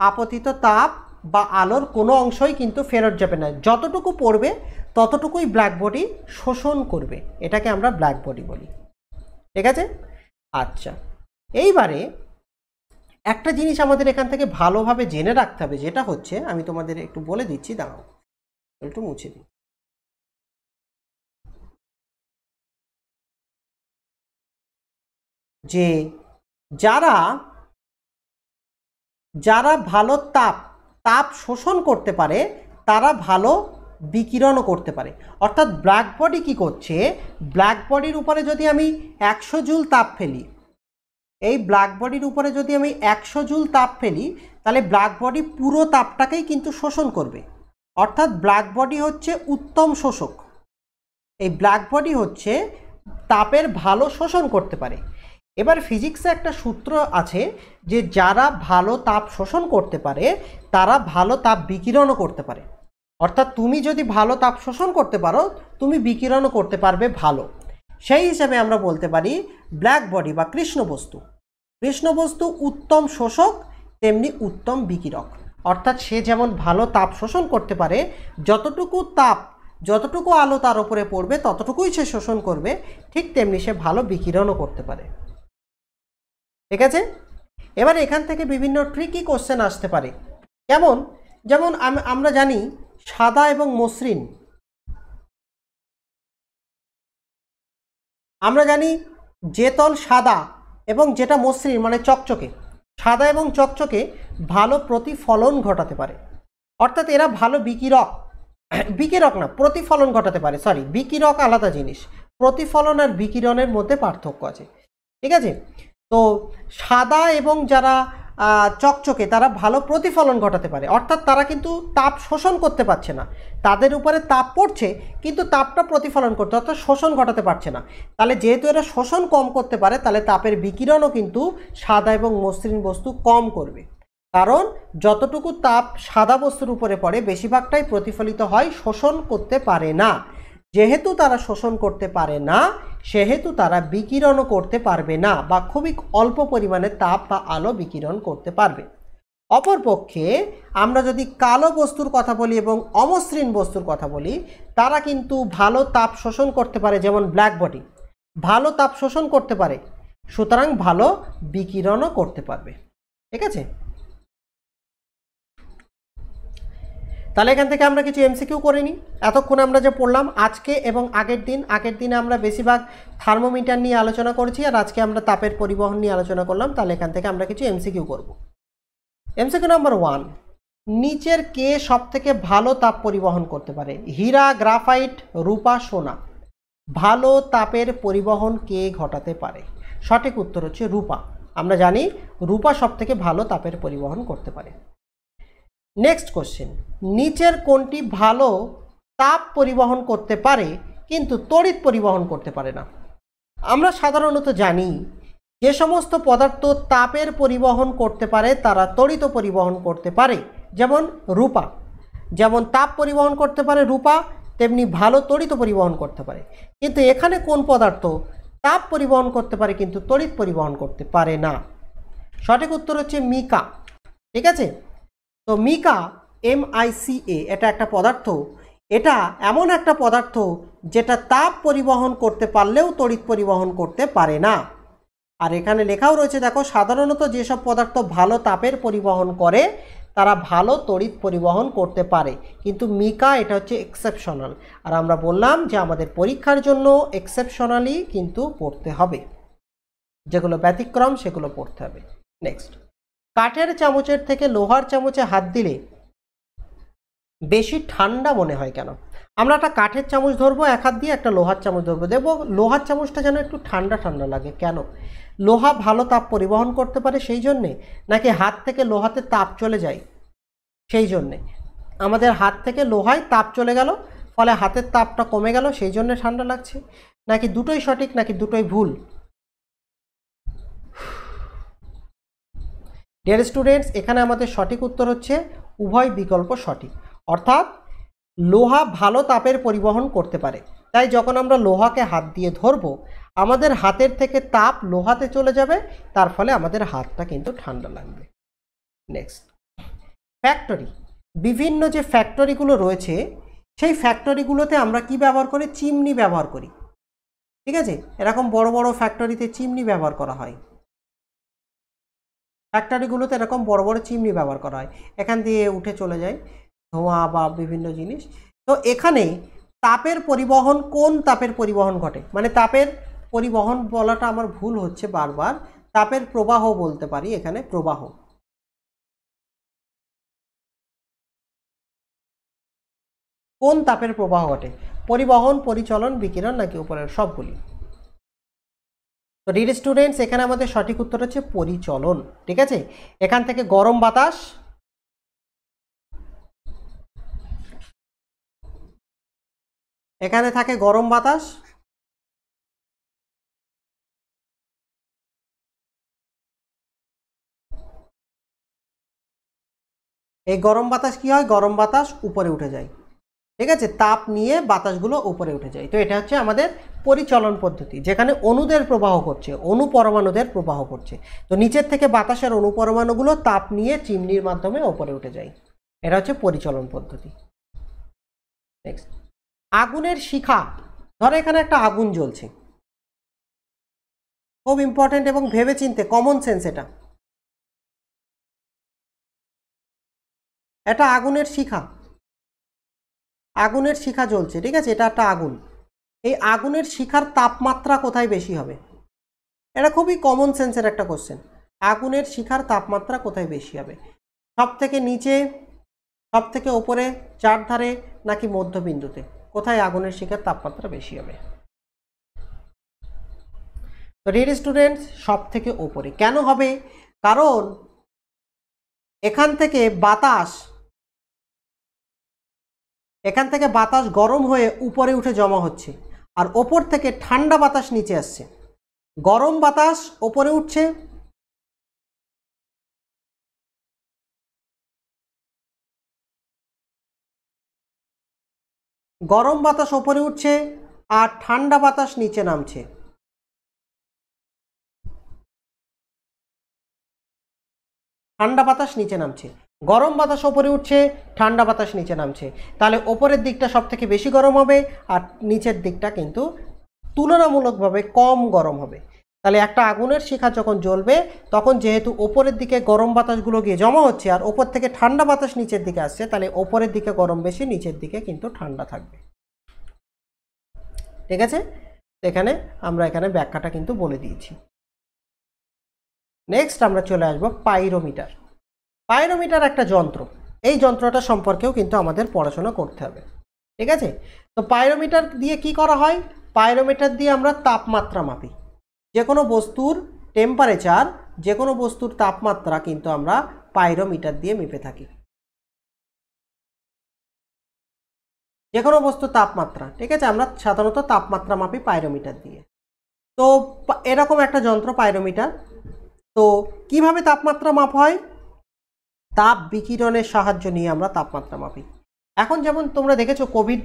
আপতিত তাপ বা আলোর কোনো অংশই কিন্তু ফেরত যাবে না যতটুকু পড়বে ততটুকুই ব্ল্যাক বডি শোষণ করবে এটাকে আমরা ব্ল্যাক বডি বলি ঠিক আছে আচ্ছা এইবারে একটা জিনিস আমাদের এখান থেকে ভালোভাবে জেনে রাখতে হবে যেটা হচ্ছে আমি তোমাদের একটু বলে দিচ্ছি দাঁড়াও একটু মুছে দিই যে যারা যারা ভালো তাপ তাপ শোষণ করতে পারে তারা ভালো বিকিরণও করতে পারে অর্থাৎ ব্ল্যাক বডি কী করছে ব্ল্যাক বডির উপরে যদি আমি একশো জুল তাপ ফেলি এই ব্ল্যাক বডির উপরে যদি আমি একশো জুল তাপ ফেলি তাহলে ব্ল্যাক বডি পুরো তাপটাকেই কিন্তু শোষণ করবে অর্থাৎ ব্ল্যাক বডি হচ্ছে উত্তম শোষক এই ব্ল্যাক বডি হচ্ছে তাপের ভালো শোষণ করতে পারে এবার ফিজিক্সে একটা সূত্র আছে যে যারা ভালো তাপ শোষণ করতে পারে তারা ভালো তাপ বিকিরণও করতে পারে অর্থাৎ তুমি যদি ভালো তাপ শোষণ করতে পারো তুমি বিকিরণও করতে পারবে ভালো সেই হিসাবে আমরা বলতে পারি ব্ল্যাক বডি বা কৃষ্ণ বস্তু কৃষ্ণ বস্তু উত্তম শোষক তেমনি উত্তম বিকিরক অর্থাৎ সে যেমন ভালো তাপ শোষণ করতে পারে যতটুকু তাপ যতটুকু আলো তার উপরে পড়বে ততটুকুই সে শোষণ করবে ঠিক তেমনি সে ভালো বিকিরণও করতে পারে ঠিক আছে এবার এখান থেকে বিভিন্ন ট্রিকি কোশ্চেন আসতে পারে কেমন যেমন আমরা জানি সাদা এবং মসৃণ আমরা জানি জেতল সাদা এবং যেটা মসৃণ মানে চকচকে সাদা এবং চকচকে ভালো প্রতিফলন ঘটাতে পারে অর্থাৎ এরা ভালো বিকিরক বিকিরক না প্রতিফলন ঘটাতে পারে সরি বিকিরক আলাদা জিনিস প্রতিফলন আর বিকিরণের মধ্যে পার্থক্য আছে ঠিক আছে তো সাদা এবং যারা চকচকে তারা ভালো প্রতিফলন ঘটাতে পারে অর্থাৎ তারা কিন্তু তাপ শোষণ করতে পারছে না তাদের উপরে তাপ পড়ছে কিন্তু তাপটা প্রতিফলন করতে অর্থাৎ শোষণ ঘটাতে পারছে না তাহলে যেহেতু এরা শোষণ কম করতে পারে তাহলে তাপের বিকিরণও কিন্তু সাদা এবং মসৃণ বস্তু কম করবে কারণ যতটুকু তাপ সাদা বস্তুর উপরে পড়ে বেশিরভাগটাই প্রতিফলিত হয় শোষণ করতে পারে না যেহেতু তারা শোষণ করতে পারে না সেহেতু তারা বিকিরণও করতে পারবে না বা খুবই অল্প পরিমাণে তাপ বা আলো বিকিরণ করতে পারবে অপরপক্ষে আমরা যদি কালো বস্তুর কথা বলি এবং অমসৃণ বস্তুর কথা বলি তারা কিন্তু ভালো তাপ শোষণ করতে পারে যেমন ব্ল্যাক বডি ভালো তাপ শোষণ করতে পারে সুতরাং ভালো বিকিরণও করতে পারবে ঠিক আছে তাহলে এখান থেকে আমরা কিছু এমসিকিউ করে নিই এতক্ষণ আমরা যে পড়লাম আজকে এবং আগের দিন আগের দিনে আমরা বেশিরভাগ থার্মোমিটার নিয়ে আলোচনা করেছি আর আজকে আমরা তাপের পরিবহন নিয়ে আলোচনা করলাম তাহলে এখান থেকে আমরা কিছু এমসিকিউ করব এমসিকিউ নাম্বার ওয়ান নিচের কে সব থেকে ভালো তাপ পরিবহন করতে পারে হীরা গ্রাফাইট রূপা সোনা ভালো তাপের পরিবহন কে ঘটাতে পারে সঠিক উত্তর হচ্ছে রূপা আমরা জানি রূপা সব থেকে ভালো তাপের পরিবহন করতে পারে নেক্সট কোশ্চেন নিচের কোনটি ভালো তাপ পরিবহন করতে পারে কিন্তু তড়িৎ পরিবহন করতে পারে না আমরা সাধারণত জানি যে সমস্ত পদার্থ তাপের পরিবহন করতে পারে তারা তড়িত পরিবহন করতে পারে যেমন রূপা যেমন তাপ পরিবহন করতে পারে রূপা তেমনি ভালো তড়িত পরিবহন করতে পারে কিন্তু এখানে কোন পদার্থ তাপ পরিবহন করতে পারে কিন্তু তড়িৎ পরিবহন করতে পারে না সঠিক উত্তর হচ্ছে মিকা ঠিক আছে তো মিকা এম এ এটা একটা পদার্থ এটা এমন একটা পদার্থ যেটা তাপ পরিবহন করতে পারলেও তড়িৎ পরিবহন করতে পারে না আর এখানে লেখাও রয়েছে দেখো সাধারণত যেসব পদার্থ ভালো তাপের পরিবহন করে তারা ভালো তড়িৎ পরিবহন করতে পারে কিন্তু মিকা এটা হচ্ছে এক্সেপশনাল আর আমরা বললাম যে আমাদের পরীক্ষার জন্য এক্সেপশনালি কিন্তু পড়তে হবে যেগুলো ব্যতিক্রম সেগুলো পড়তে হবে নেক্সট কাঠের চামচের থেকে লোহার চামচে হাত দিলে বেশি ঠান্ডা মনে হয় কেন আমরা একটা কাঠের চামচ ধরবো এক হাত দিয়ে একটা লোহার চামচ ধরবো দেখবো লোহার চামচটা যেন একটু ঠান্ডা ঠান্ডা লাগে কেন লোহা ভালো তাপ পরিবহন করতে পারে সেই জন্যে নাকি হাত থেকে লোহাতে তাপ চলে যায় সেই জন্যে আমাদের হাত থেকে লোহায় তাপ চলে গেল ফলে হাতের তাপটা কমে গেল সেই জন্যে ঠান্ডা লাগছে নাকি দুটোই সঠিক নাকি দুটোই ভুল ডিয়ার স্টুডেন্টস এখানে আমাদের সঠিক উত্তর হচ্ছে উভয় বিকল্প সঠিক অর্থাৎ লোহা ভালো তাপের পরিবহন করতে পারে তাই যখন আমরা লোহাকে হাত দিয়ে ধরব আমাদের হাতের থেকে তাপ লোহাতে চলে যাবে তার ফলে আমাদের হাতটা কিন্তু ঠান্ডা লাগবে নেক্সট ফ্যাক্টরি বিভিন্ন যে ফ্যাক্টরিগুলো রয়েছে সেই ফ্যাক্টরিগুলোতে আমরা কি ব্যবহার করি চিমনি ব্যবহার করি ঠিক আছে এরকম বড় বড় ফ্যাক্টরিতে চিমনি ব্যবহার করা হয় ফ্যাক্টরিগুলোতে এরকম বড় বড় চিমনি ব্যবহার করা হয় এখান দিয়ে উঠে চলে যায় ধোঁয়া বা বিভিন্ন জিনিস তো এখানে তাপের পরিবহন কোন তাপের পরিবহন ঘটে মানে তাপের পরিবহন বলাটা আমার ভুল হচ্ছে বারবার তাপের প্রবাহ বলতে পারি এখানে প্রবাহ কোন তাপের প্রবাহ ঘটে পরিবহন পরিচলন বিকিরণ নাকি উপরের সবগুলি তো ডিড স্টুডেন্টস এখানে আমাদের সঠিক উত্তর হচ্ছে পরিচলন ঠিক আছে এখান থেকে গরম বাতাস এখানে থাকে গরম বাতাস এই গরম বাতাস কি হয় গরম বাতাস উপরে উঠে যায় ঠিক আছে তাপ নিয়ে বাতাসগুলো উপরে উঠে যায় তো এটা হচ্ছে আমাদের পরিচলন পদ্ধতি যেখানে অণুদের প্রবাহ করছে অনুপরমাণুদের প্রবাহ করছে তো নিচের থেকে বাতাসের অনুপরমাণুগুলো তাপ নিয়ে চিমনির মাধ্যমে ওপরে উঠে যায় এটা হচ্ছে পরিচলন পদ্ধতি আগুনের শিখা ধরো এখানে একটা আগুন জ্বলছে খুব ইম্পর্টেন্ট এবং ভেবে চিনতে কমন সেন্স এটা এটা আগুনের শিখা আগুনের শিখা জ্বলছে ঠিক আছে এটা একটা আগুন এই আগুনের শিখার তাপমাত্রা কোথায় বেশি হবে এটা খুবই কমন সেন্সের একটা কোশ্চেন আগুনের শিখার তাপমাত্রা কোথায় বেশি হবে সব থেকে নিচে সব থেকে ওপরে চারধারে নাকি মধ্যবিন্দুতে কোথায় আগুনের শিখার তাপমাত্রা বেশি হবে তো রিয়েল স্টুডেন্টস সব থেকে ওপরে কেন হবে কারণ এখান থেকে বাতাস এখান থেকে বাতাস গরম হয়ে উপরে উঠে জমা হচ্ছে আর ওপর থেকে ঠান্ডা বাতাস নিচে আসছে গরম বাতাস ওপরে উঠছে গরম বাতাস ওপরে উঠছে আর ঠান্ডা বাতাস নিচে নামছে ঠান্ডা বাতাস নিচে নামছে গরম বাতাস ওপরে উঠছে ঠান্ডা বাতাস নিচে নামছে তাহলে ওপরের দিকটা সব থেকে বেশি গরম হবে আর নিচের দিকটা কিন্তু তুলনামূলকভাবে কম গরম হবে তাহলে একটা আগুনের শিখা যখন জ্বলবে তখন যেহেতু ওপরের দিকে গরম বাতাসগুলো গিয়ে জমা হচ্ছে আর ওপর থেকে ঠান্ডা বাতাস নিচের দিকে আসছে তাহলে ওপরের দিকে গরম বেশি নিচের দিকে কিন্তু ঠান্ডা থাকবে ঠিক আছে এখানে আমরা এখানে ব্যাখ্যাটা কিন্তু বলে দিয়েছি নেক্সট আমরা চলে আসবো পাইরোমিটার পায়রোমিটার একটা যন্ত্র এই যন্ত্রটা সম্পর্কেও কিন্তু আমাদের পড়াশোনা করতে হবে ঠিক আছে তো পায়রোমিটার দিয়ে কি করা হয় পায়রোমিটার দিয়ে আমরা তাপমাত্রা মাপি যে কোনো বস্তুর টেম্পারেচার যে কোনো বস্তুর তাপমাত্রা কিন্তু আমরা পায়রোমিটার দিয়ে মেপে থাকি যে কোনো বস্তুর তাপমাত্রা ঠিক আছে আমরা সাধারণত তাপমাত্রা মাপি পায়রোমিটার দিয়ে তো এরকম একটা যন্ত্র পায়রোমিটার তো কিভাবে তাপমাত্রা মাপ হয় তাপ বিকিরণের সাহায্য নিয়ে আমরা তাপমাত্রা মাপি এখন যেমন তোমরা দেখেছো কোভিড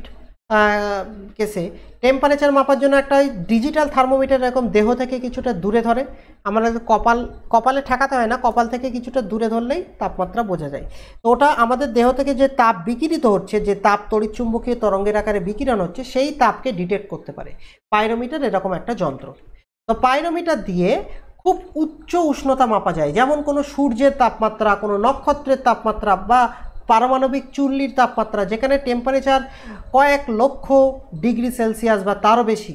কেসে টেম্পারেচার মাপার জন্য একটা ডিজিটাল থার্মোমিটার এরকম দেহ থেকে কিছুটা দূরে ধরে আমাদের কপাল কপালে ঠেকাতে হয় না কপাল থেকে কিছুটা দূরে ধরলেই তাপমাত্রা বোঝা যায় তো ওটা আমাদের দেহ থেকে যে তাপ বিকিরিত হচ্ছে যে তাপ তড়িৎচুম্বকীয় তরঙ্গের আকারে বিকিরণ হচ্ছে সেই তাপকে ডিটেক্ট করতে পারে পাইরোমিটার এরকম একটা যন্ত্র তো পাইরোমিটার দিয়ে খুব উচ্চ উষ্ণতা মাপা যায় যেমন কোনো সূর্যের তাপমাত্রা কোনো নক্ষত্রের তাপমাত্রা বা পারমাণবিক চুল্লির তাপমাত্রা যেখানে টেম্পারেচার কয়েক লক্ষ ডিগ্রি সেলসিয়াস বা তারও বেশি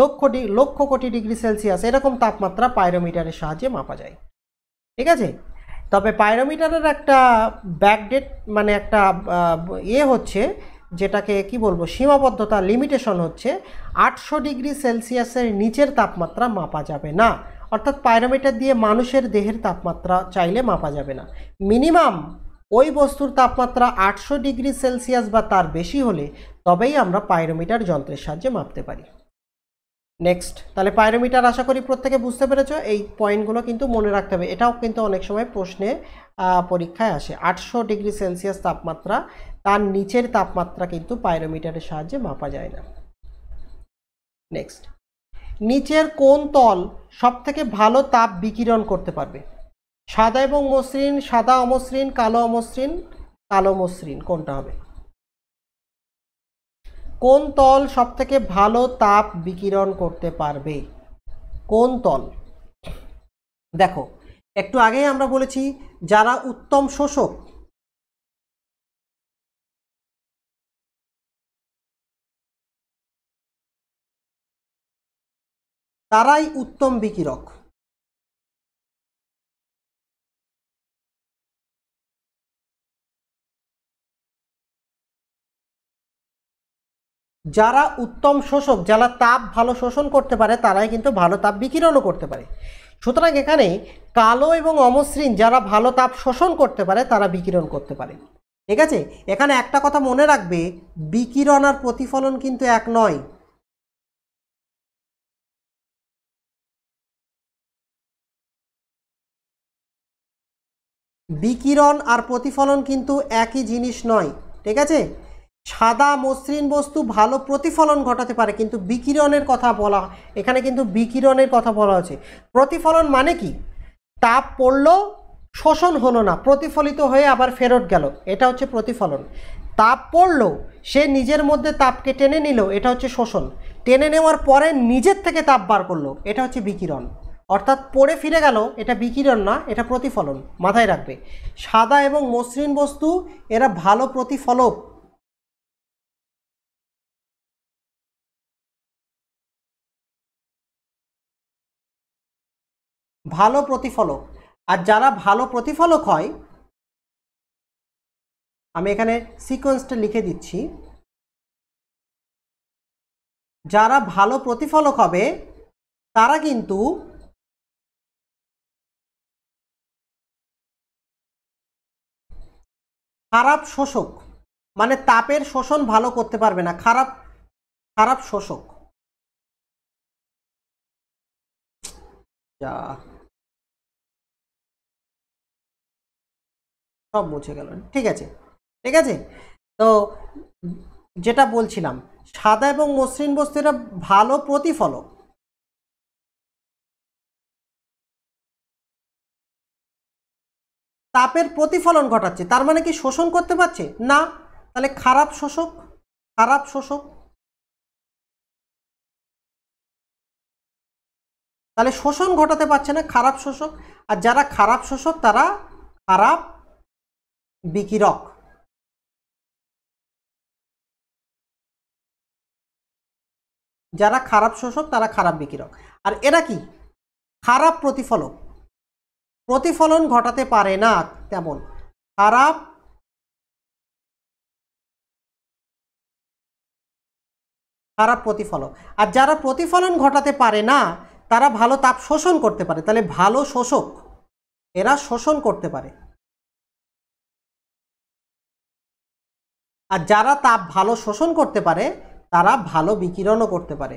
লক্ষ ডি লক্ষ কোটি ডিগ্রি সেলসিয়াস এরকম তাপমাত্রা পাইরোমিটারের সাহায্যে মাপা যায় ঠিক আছে তবে পাইরোমিটারের একটা ব্যাকডেট মানে একটা এ ইয়ে হচ্ছে যেটাকে কি বলবো সীমাবদ্ধতা লিমিটেশন হচ্ছে আটশো ডিগ্রি সেলসিয়াসের নিচের তাপমাত্রা মাপা যাবে না অর্থাৎ পায়রোমিটার দিয়ে মানুষের দেহের তাপমাত্রা চাইলে মাপা যাবে না মিনিমাম ওই বস্তুর তাপমাত্রা আটশো ডিগ্রি সেলসিয়াস বা তার বেশি হলে তবেই আমরা পায়রোমিটার যন্ত্রের সাহায্যে মাপতে পারি নেক্সট তাহলে পায়রোমিটার আশা করি প্রত্যেকে বুঝতে পেরেছ এই পয়েন্টগুলো কিন্তু মনে রাখতে হবে এটাও কিন্তু অনেক সময় প্রশ্নে পরীক্ষায় আসে আটশো ডিগ্রি সেলসিয়াস তাপমাত্রা তার নিচের তাপমাত্রা কিন্তু পায়রোমিটারের সাহায্যে মাপা যায় না নেক্সট নিচের কোন তল সবথেকে ভালো তাপ বিকিরণ করতে পারবে সাদা এবং মসৃণ সাদা অমসৃণ কালো অমসৃণ কালো মসৃণ কোনটা হবে কোন তল সবথেকে ভালো তাপ বিকিরণ করতে পারবে কোন তল দেখো একটু আগেই আমরা বলেছি যারা উত্তম শোষক তারাই উত্তম বিকিরক যারা উত্তম শোষক যারা তাপ ভালো শোষণ করতে পারে তারাই কিন্তু ভালো তাপ বিকিরণও করতে পারে সুতরাং এখানে কালো এবং অমসৃণ যারা ভালো তাপ শোষণ করতে পারে তারা বিকিরণ করতে পারে ঠিক আছে এখানে একটা কথা মনে রাখবে বিকিরণ আর প্রতিফলন কিন্তু এক নয় বিকিরণ আর প্রতিফলন কিন্তু একই জিনিস নয় ঠিক আছে সাদা মসৃণ বস্তু ভালো প্রতিফলন ঘটাতে পারে কিন্তু বিকিরণের কথা বলা এখানে কিন্তু বিকিরণের কথা বলা হচ্ছে প্রতিফলন মানে কি তাপ পড়ল শোষণ হলো না প্রতিফলিত হয়ে আবার ফেরত গেল এটা হচ্ছে প্রতিফলন তাপ পড়ল সে নিজের মধ্যে তাপকে টেনে নিল এটা হচ্ছে শোষণ টেনে নেওয়ার পরে নিজের থেকে তাপ বার করলো এটা হচ্ছে বিকিরণ অর্থাৎ পড়ে ফিরে গেল এটা বিকিরণ না এটা প্রতিফলন মাথায় রাখবে সাদা এবং মসৃণ বস্তু এরা ভালো প্রতিফলক ভালো প্রতিফলক আর যারা ভালো প্রতিফলক হয় আমি এখানে সিকোয়েন্সটা লিখে দিচ্ছি যারা ভালো প্রতিফলক হবে তারা কিন্তু খারাপ শোষক মানে তাপের শোষণ ভালো করতে পারবে না খারাপ খারাপ শোষক যা সব মুছে গেল ঠিক আছে ঠিক আছে তো যেটা বলছিলাম সাদা এবং মসৃণ বস্তু এটা ভালো প্রতিফলক তাপের প্রতিফলন ঘটাচ্ছে তার মানে কি শোষণ করতে পারছে না তাহলে খারাপ শোষক খারাপ শোষক তাহলে শোষণ ঘটাতে পারছে না খারাপ শোষক আর যারা খারাপ শোষক তারা খারাপ বিকিরক যারা খারাপ শোষক তারা খারাপ বিকিরক আর এরা কি খারাপ প্রতিফলক প্রতিফলন ঘটাতে পারে না তেমন খারাপ খারাপ প্রতিফলক আর যারা প্রতিফলন ঘটাতে পারে না তারা ভালো তাপ শোষণ করতে পারে তাহলে ভালো শোষক এরা শোষণ করতে পারে আর যারা তাপ ভালো শোষণ করতে পারে তারা ভালো বিকিরণও করতে পারে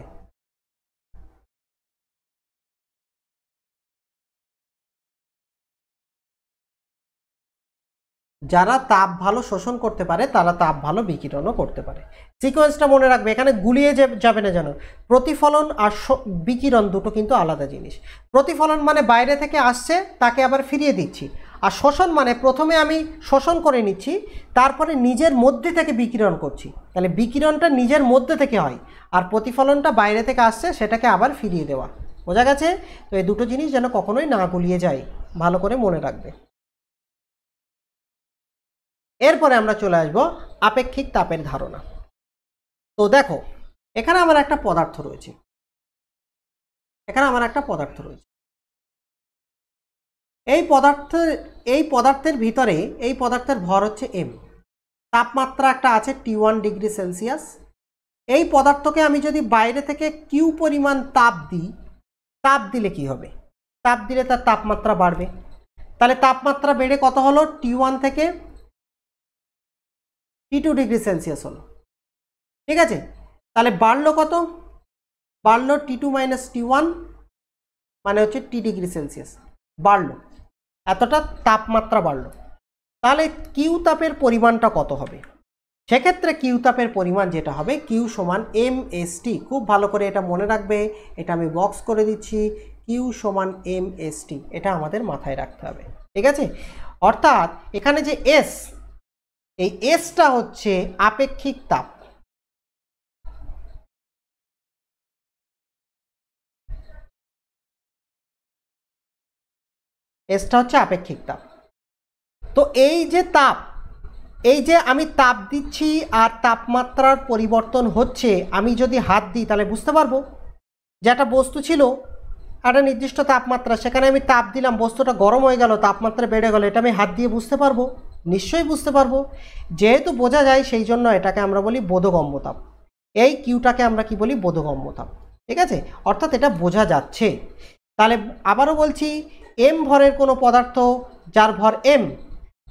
যারা তাপ ভালো শোষণ করতে পারে তারা তাপ ভালো বিকিরণও করতে পারে সিকোয়েন্সটা মনে রাখবে এখানে গুলিয়ে যাবে না যেন প্রতিফলন আর বিকিরণ দুটো কিন্তু আলাদা জিনিস প্রতিফলন মানে বাইরে থেকে আসছে তাকে আবার ফিরিয়ে দিচ্ছি আর শোষণ মানে প্রথমে আমি শোষণ করে নিচ্ছি তারপরে নিজের মধ্যে থেকে বিকিরণ করছি তাহলে বিকিরণটা নিজের মধ্যে থেকে হয় আর প্রতিফলনটা বাইরে থেকে আসছে সেটাকে আবার ফিরিয়ে দেওয়া বোঝা গেছে তো এই দুটো জিনিস যেন কখনোই না গুলিয়ে যায় ভালো করে মনে রাখবে এরপরে আমরা চলে আসব আপেক্ষিক তাপের ধারণা তো দেখো এখানে আমার একটা পদার্থ রয়েছে এখানে আমার একটা পদার্থ রয়েছে এই পদার্থের এই পদার্থের ভিতরে এই পদার্থের ভর হচ্ছে এম তাপমাত্রা একটা আছে টি ওয়ান ডিগ্রি সেলসিয়াস এই পদার্থকে আমি যদি বাইরে থেকে কিউ পরিমাণ তাপ দিই তাপ দিলে কি হবে তাপ দিলে তার তাপমাত্রা বাড়বে তাহলে তাপমাত্রা বেড়ে কত হলো টি ওয়ান থেকে টি টু ডিগ্রি সেলসিয়াস হলো ঠিক আছে তাহলে বাড়লো কত বাড়লো T two minus T one মানে হচ্ছে টি ডিগ্রি সেলসিয়াস বাড়লো এতটা তাপমাত্রা বাড়লো তাহলে কিউ তাপের পরিমাণটা কত হবে সেক্ষেত্রে কিউ তাপের পরিমাণ যেটা হবে কিউ সমান এম এস টি খুব ভালো করে এটা মনে রাখবে এটা আমি বক্স করে দিচ্ছি কিউ সমান এম এস টি এটা আমাদের মাথায় রাখতে হবে ঠিক আছে অর্থাৎ এখানে যে এস এই এসটা হচ্ছে আপেক্ষিক তাপ এসটা হচ্ছে আপেক্ষিক তাপ তো এই যে তাপ এই যে আমি তাপ দিচ্ছি আর তাপমাত্রার পরিবর্তন হচ্ছে আমি যদি হাত দিই তাহলে বুঝতে পারবো যে একটা বস্তু ছিল একটা নির্দিষ্ট তাপমাত্রা সেখানে আমি তাপ দিলাম বস্তুটা গরম হয়ে গেল তাপমাত্রা বেড়ে গেল এটা আমি হাত দিয়ে বুঝতে পারবো নিশ্চয়ই বুঝতে পারবো যেহেতু বোঝা যায় সেই জন্য এটাকে আমরা বলি বোধগম্য তাপ এই কিউটাকে আমরা কি বলি বোধগম্য তাপ ঠিক আছে অর্থাৎ এটা বোঝা যাচ্ছে তাহলে আবারও বলছি এম ভরের কোনো পদার্থ যার ভর এম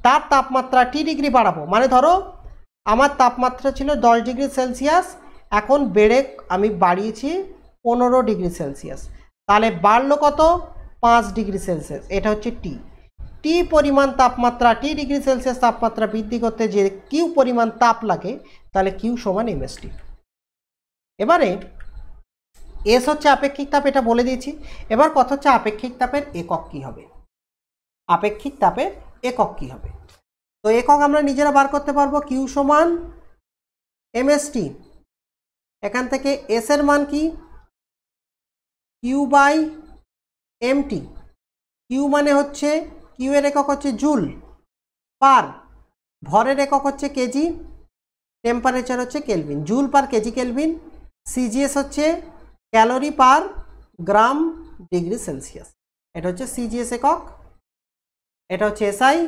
তার তাপমাত্রা টি ডিগ্রি বাড়াবো মানে ধরো আমার তাপমাত্রা ছিল দশ ডিগ্রি সেলসিয়াস এখন বেড়ে আমি বাড়িয়েছি পনেরো ডিগ্রি সেলসিয়াস তাহলে বাড়লো কত পাঁচ ডিগ্রি সেলসিয়াস এটা হচ্ছে টি টি পরিমাণ তাপমাত্রা টি ডিগ্রি সেলসিয়াস তাপমাত্রা বৃদ্ধি করতে যে কিউ পরিমাণ তাপ লাগে তাহলে কিউ সমান এমএসটি এবারে এস হচ্ছে আপেক্ষিক তাপ এটা বলে দিয়েছি এবার কথা হচ্ছে আপেক্ষিক তাপের একক কী হবে আপেক্ষিক তাপের একক কী হবে তো একক আমরা নিজেরা বার করতে পারবো কিউ সমান এমএসটি এখান থেকে এস এর মান কি কিউ বাই এমটি কিউ মানে হচ্ছে কিউয়ের একক হচ্ছে জুল পার ভরের একক হচ্ছে কেজি টেম্পারেচার হচ্ছে kelvin joule per KG kelvin CGS হচ্ছে calorie per gram degree Celsius এটা হচ্ছে সিজিএস একক এটা হচ্ছে এসআই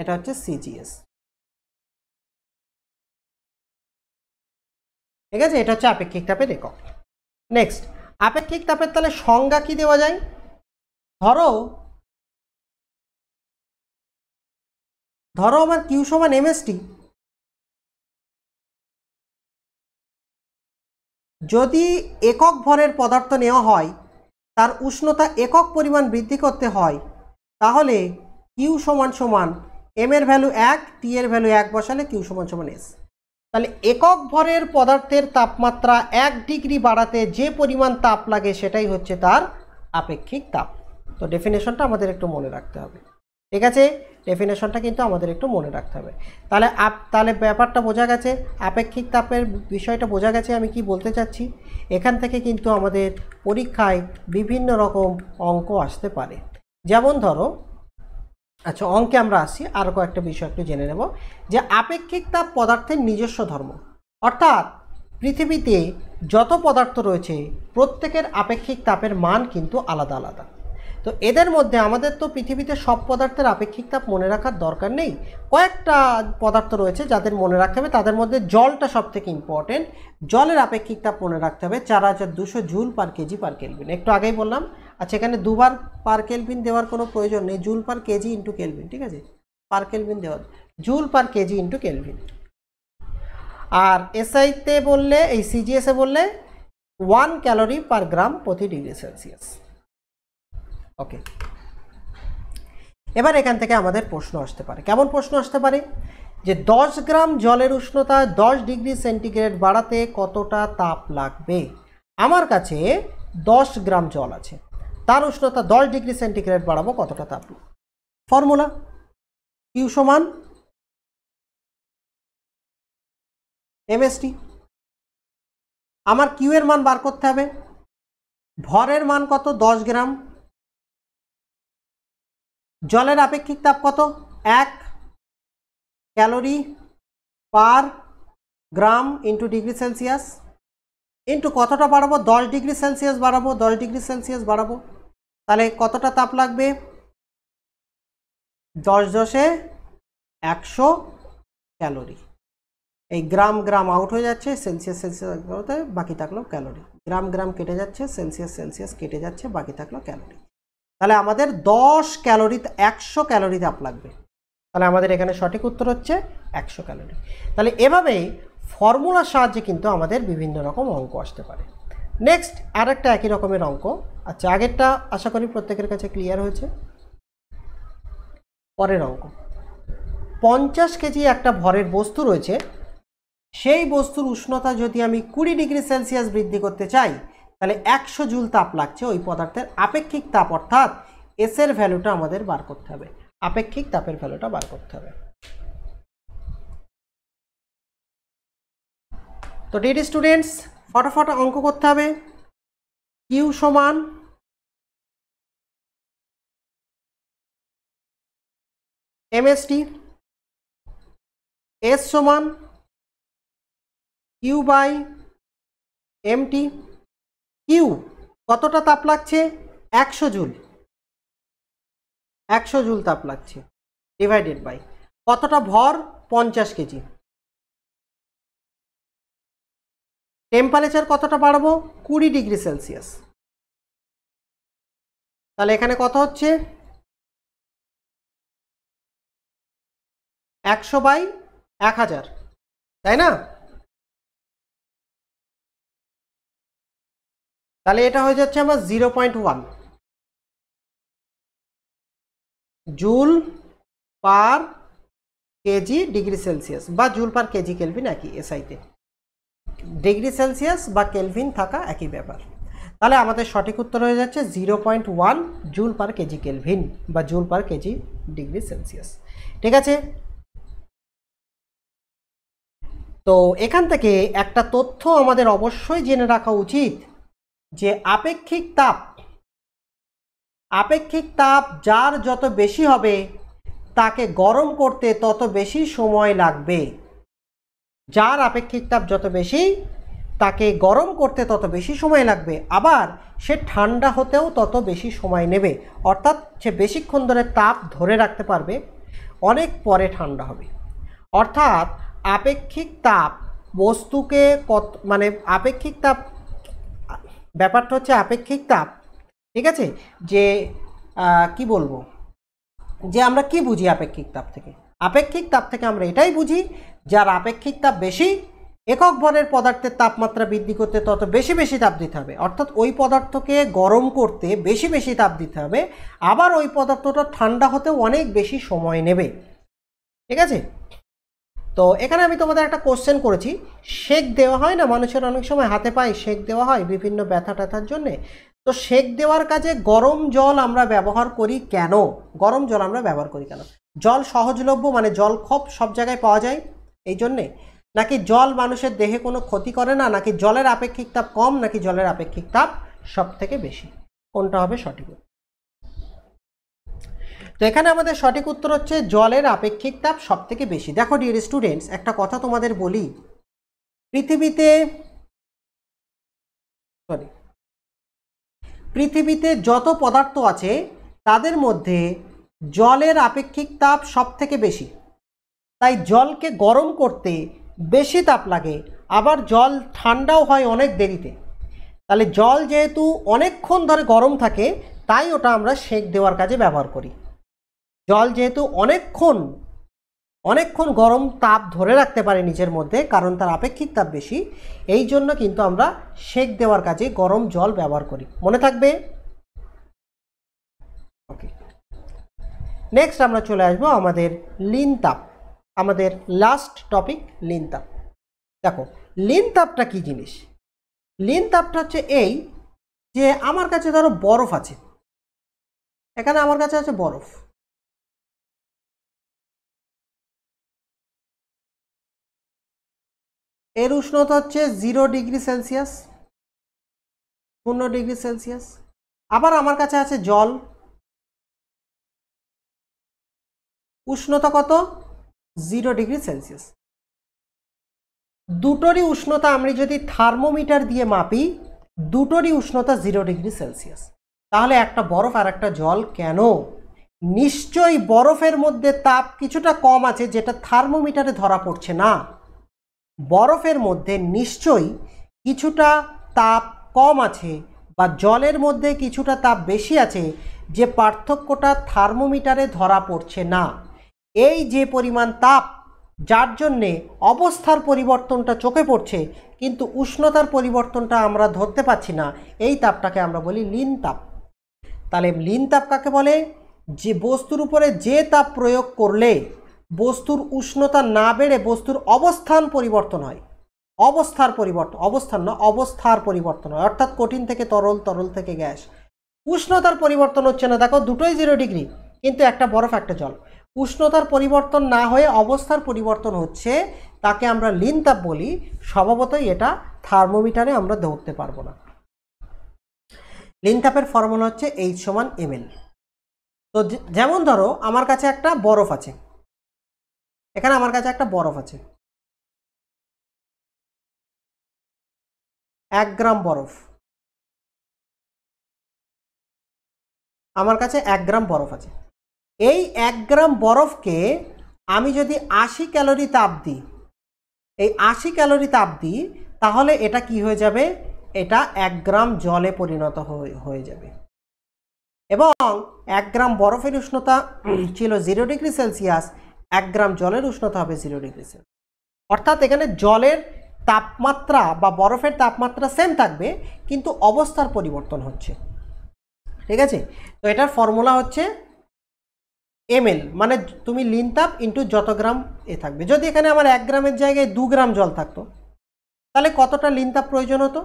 এটা হচ্ছে সিজিএস ঠিক আছে এটা হচ্ছে আপেক্ষিক তাপের একক নেক্সট আপেক্ষিক তাপের তাহলে সংজ্ঞা কি দেওয়া যায় ধরো ধরো আমার কিউ সমান এমএসটি যদি একক ভরের পদার্থ নেওয়া হয় তার উষ্ণতা একক পরিমাণ বৃদ্ধি করতে হয় তাহলে কিউ সমান সমান এম এর ভ্যালু এক টি এর ভ্যালু এক বসালে কিউ সমান সমান এস তাহলে একক ভরের পদার্থের তাপমাত্রা এক ডিগ্রি বাড়াতে যে পরিমাণ তাপ লাগে সেটাই হচ্ছে তার আপেক্ষিক তাপ তো ডেফিনেশনটা আমাদের একটু মনে রাখতে হবে ঠিক আছে ডেফিনেশনটা কিন্তু আমাদের একটু মনে রাখতে হবে তাহলে আপ তাহলে ব্যাপারটা বোঝা গেছে আপেক্ষিক তাপের বিষয়টা বোঝা গেছে আমি কি বলতে চাচ্ছি এখান থেকে কিন্তু আমাদের পরীক্ষায় বিভিন্ন রকম অঙ্ক আসতে পারে যেমন ধরো আচ্ছা অঙ্কে আমরা আসি আরও কয়েকটা বিষয় একটু জেনে নেব যে আপেক্ষিক তাপ পদার্থের নিজস্ব ধর্ম অর্থাৎ পৃথিবীতে যত পদার্থ রয়েছে প্রত্যেকের আপেক্ষিক তাপের মান কিন্তু আলাদা আলাদা তো এদের মধ্যে আমাদের তো পৃথিবীতে সব পদার্থের আপেক্ষিক তাপ মনে রাখার দরকার নেই কয়েকটা পদার্থ রয়েছে যাদের মনে রাখতে হবে তাদের মধ্যে জলটা সব থেকে ইম্পর্টেন্ট জলের আপেক্ষিক তাপ মনে রাখতে হবে চার হাজার দুশো joule per KG per kelvin একটু আগেই বললাম আচ্ছা এখানে দুবার পার কেলভিন দেওয়ার কোনো প্রয়োজন নেই joule per KG into kelvin ঠিক আছে পার কেলভিন দেওয়ার joule per KG into kelvin আর এসআইতে বললে এই সিজিএসএ বললে ওয়ান ক্যালোরি পার গ্রাম প্রতি ডিগ্রি সেলসিয়াস ওকে এবার এখান থেকে আমাদের প্রশ্ন আসতে পারে কেমন প্রশ্ন আসতে পারে যে দশ গ্রাম জলের উষ্ণতা দশ ডিগ্রি সেন্টিগ্রেড বাড়াতে কতটা তাপ লাগবে আমার কাছে দশ গ্রাম জল আছে তার উষ্ণতা দশ ডিগ্রি সেন্টিগ্রেড বাড়াবো কতটা তাপ ফর্মুলা ইউ সমান এমএসটি আমার কিউ এর মান বার করতে হবে ভরের মান কত দশ গ্রাম জলের আপেক্ষিক তাপ কত এক calorie per gram into degree Celsius into কতটা বাড়াবো দশ ডিগ্রি সেলসিয়াস বাড়াবো দশ ডিগ্রি সেলসিয়াস বাড়াবো তাহলে কতটা তাপ লাগবে দশ দশে একশো ক্যালোরি এই গ্রাম গ্রাম আউট হয়ে যাচ্ছে সেলসিয়াস সেলসিয়াস বাকি থাকলো ক্যালোরি গ্রাম গ্রাম কেটে যাচ্ছে সেলসিয়াস সেলসিয়াস কেটে যাচ্ছে বাকি থাকলো ক্যালোরি তাহলে আমাদের দশ ক্যালোরিতে একশো ক্যালোরি তাপ লাগবে তাহলে আমাদের এখানে সঠিক উত্তর হচ্ছে একশো ক্যালোরি তাহলে এভাবেই ফর্মুলার সাহায্যে কিন্তু আমাদের বিভিন্ন রকম অঙ্ক আসতে পারে নেক্সট আর একটা একই রকমের অঙ্ক আচ্ছা আগেরটা আশা করি প্রত্যেকের কাছে ক্লিয়ার হয়েছে পরের অঙ্ক পঞ্চাশ কেজি একটা ভরের বস্তু রয়েছে সেই বস্তুর উষ্ণতা যদি আমি কুড়ি ডিগ্রি সেলসিয়াস বৃদ্ধি করতে চাই তাহলে একশো জুল তাপ লাগছে ওই পদার্থের আপেক্ষিক তাপ অর্থাৎ এসের ভ্যালুটা আমাদের বার করতে হবে আপেক্ষিক তাপের ভ্যালুটা বার করতে হবে তো ডেড স্টুডেন্টস ফটাফট অঙ্ক করতে হবে কিউ সমান এমএসটি এস সমান কিউ বাই এমটি কিউ কতটা তাপ লাগছে একশো জুল একশো জুল তাপ লাগছে ডিভাইডেড বাই কতটা ভর পঞ্চাশ কেজি টেম্পারেচার কতটা বাড়বো কুড়ি ডিগ্রি সেলসিয়াস তাহলে এখানে কত হচ্ছে একশো বাই এক হাজার তাই না তাহলে এটা হয়ে যাচ্ছে আমার zero point one joule per KG degree Celsius বা জুল পার কেজি কেলভিন একই এসআইতে ডিগ্রি সেলসিয়াস বা কেলভিন থাকা একই ব্যাপার তাহলে আমাদের সঠিক উত্তর হয়ে যাচ্ছে zero point one joule per KG kelvin বা joule per KG degree Celsius ঠিক আছে তো এখান থেকে একটা তথ্য আমাদের অবশ্যই জেনে রাখা উচিত যে আপেক্ষিক তাপ আপেক্ষিক তাপ যার যত বেশি হবে তাকে গরম করতে তত বেশি সময় লাগবে যার আপেক্ষিক তাপ যত বেশি তাকে গরম করতে তত বেশি সময় লাগবে আবার সে ঠান্ডা হতেও তত বেশি সময় নেবে অর্থাৎ সে বেশিক্ষণ ধরে তাপ ধরে রাখতে পারবে অনেক পরে ঠান্ডা হবে অর্থাৎ আপেক্ষিক তাপ বস্তুকে কত মানে আপেক্ষিক তাপ ব্যাপারটা হচ্ছে আপেক্ষিক তাপ ঠিক আছে যে কি বলবো যে আমরা কি বুঝি আপেক্ষিক তাপ থেকে আপেক্ষিক তাপ থেকে আমরা এটাই বুঝি যার আপেক্ষিক তাপ বেশি একক ভরের পদার্থের তাপমাত্রা বৃদ্ধি করতে তত বেশি বেশি তাপ দিতে হবে অর্থাৎ ওই পদার্থকে গরম করতে বেশি বেশি তাপ দিতে হবে আবার ওই পদার্থটা ঠান্ডা হতে অনেক বেশি সময় নেবে ঠিক আছে তো এখানে আমি তোমাদের একটা কোশ্চেন করেছি শেক দেওয়া হয় না মানুষের অনেক সময় হাতে পায়ে শেক দেওয়া হয় বিভিন্ন ব্যথা ট্যাথার জন্যে তো শেক দেওয়ার কাজে গরম জল আমরা ব্যবহার করি কেন গরম জল আমরা ব্যবহার করি কেন জল সহজলভ্য মানে জল খপ সব জায়গায় পাওয়া যায় এই জন্যে নাকি জল মানুষের দেহে কোনো ক্ষতি করে না নাকি জলের আপেক্ষিক তাপ কম নাকি জলের আপেক্ষিক তাপ সব থেকে বেশি কোনটা হবে সঠিক তো এখানে আমাদের সঠিক উত্তর হচ্ছে জলের আপেক্ষিক তাপ সবথেকে বেশি দেখো ডিয়ার স্টুডেন্টস একটা কথা তোমাদের বলি পৃথিবীতে সরি পৃথিবীতে যত পদার্থ আছে তাদের মধ্যে জলের আপেক্ষিক তাপ সব থেকে বেশি তাই জলকে গরম করতে বেশি তাপ লাগে আবার জল ঠান্ডাও হয় অনেক দেরিতে তাহলে জল যেহেতু অনেকক্ষণ ধরে গরম থাকে তাই ওটা আমরা সেঁক দেওয়ার কাজে ব্যবহার করি জল যেহেতু অনেকক্ষণ অনেকক্ষণ গরম তাপ ধরে রাখতে পারে নিজের মধ্যে কারণ তার আপেক্ষিক তাপ বেশি এই জন্য কিন্তু আমরা সেক দেওয়ার কাজে গরম জল ব্যবহার করি মনে থাকবে ওকে নেক্সট আমরা চলে আসব আমাদের লিন তাপ আমাদের লাস্ট টপিক লিন তাপ দেখো লিন তাপটা কী জিনিস লিন তাপটা হচ্ছে এই যে আমার কাছে ধরো বরফ আছে এখানে আমার কাছে আছে বরফ এর উষ্ণতা হচ্ছে জিরো ডিগ্রি সেলসিয়াস শূন্য ডিগ্রি সেলসিয়াস আবার আমার কাছে আছে জল উষ্ণতা কত জিরো ডিগ্রি সেলসিয়াস দুটোরই উষ্ণতা আমি যদি থার্মোমিটার দিয়ে মাপি দুটোরই উষ্ণতা জিরো ডিগ্রি সেলসিয়াস তাহলে একটা বরফ আর একটা জল কেন নিশ্চয়ই বরফের মধ্যে তাপ কিছুটা কম আছে যেটা থার্মোমিটারে ধরা পড়ছে না বরফের মধ্যে নিশ্চয়ই কিছুটা তাপ কম আছে বা জলের মধ্যে কিছুটা তাপ বেশি আছে যে পার্থক্যটা থার্মোমিটারে ধরা পড়ছে না এই যে পরিমাণ তাপ যার জন্যে অবস্থার পরিবর্তনটা চোখে পড়ছে কিন্তু উষ্ণতার পরিবর্তনটা আমরা ধরতে পাচ্ছি না এই তাপটাকে আমরা বলি লিন তাপ তাহলে লিন তাপ কাকে বলে যে বস্তুর উপরে যে তাপ প্রয়োগ করলে বস্তুর উষ্ণতা না বেড়ে বস্তুর অবস্থান পরিবর্তন হয় অবস্থার পরিবর্তন অবস্থান না অবস্থার পরিবর্তন হয় অর্থাৎ কঠিন থেকে তরল তরল থেকে গ্যাস উষ্ণতার পরিবর্তন হচ্ছে না দেখো দুটোই জিরো ডিগ্রি কিন্তু একটা বরফ একটা জল উষ্ণতার পরিবর্তন না হয়ে অবস্থার পরিবর্তন হচ্ছে তাকে আমরা লিনতাপ বলি স্বভাবতই এটা থার্মোমিটারে আমরা ধরতে পারবো না লিনতাপের ফর্মুলা হচ্ছে এইচ সমান এমএল তো যেমন ধরো আমার কাছে একটা বরফ আছে এখানে আমার কাছে একটা বরফ আছে এক গ্রাম বরফ আমার কাছে এক গ্রাম বরফ আছে এই এক গ্রাম বরফকে আমি যদি আশি ক্যালোরি তাপ দিই এই আশি ক্যালোরি তাপ দিই তাহলে এটা কি হয়ে যাবে এটা এক গ্রাম জলে পরিণত হয়ে যাবে এবং এক গ্রাম বরফের উষ্ণতা ছিল জিরো ডিগ্রি সেলসিয়াস এক গ্রাম জলের উষ্ণতা হবে জিরো ডিগ্রি অর্থাৎ এখানে জলের তাপমাত্রা বা বরফের তাপমাত্রা সেম থাকবে কিন্তু অবস্থার পরিবর্তন হচ্ছে ঠিক আছে তো এটার ফর্মুলা হচ্ছে এমএল মানে তুমি লিন তাপ ইন্টু যত গ্রাম এ থাকবে যদি এখানে আমার এক গ্রামের জায়গায় দু গ্রাম জল থাকতো তাহলে কতটা লিন তাপ প্রয়োজন হতো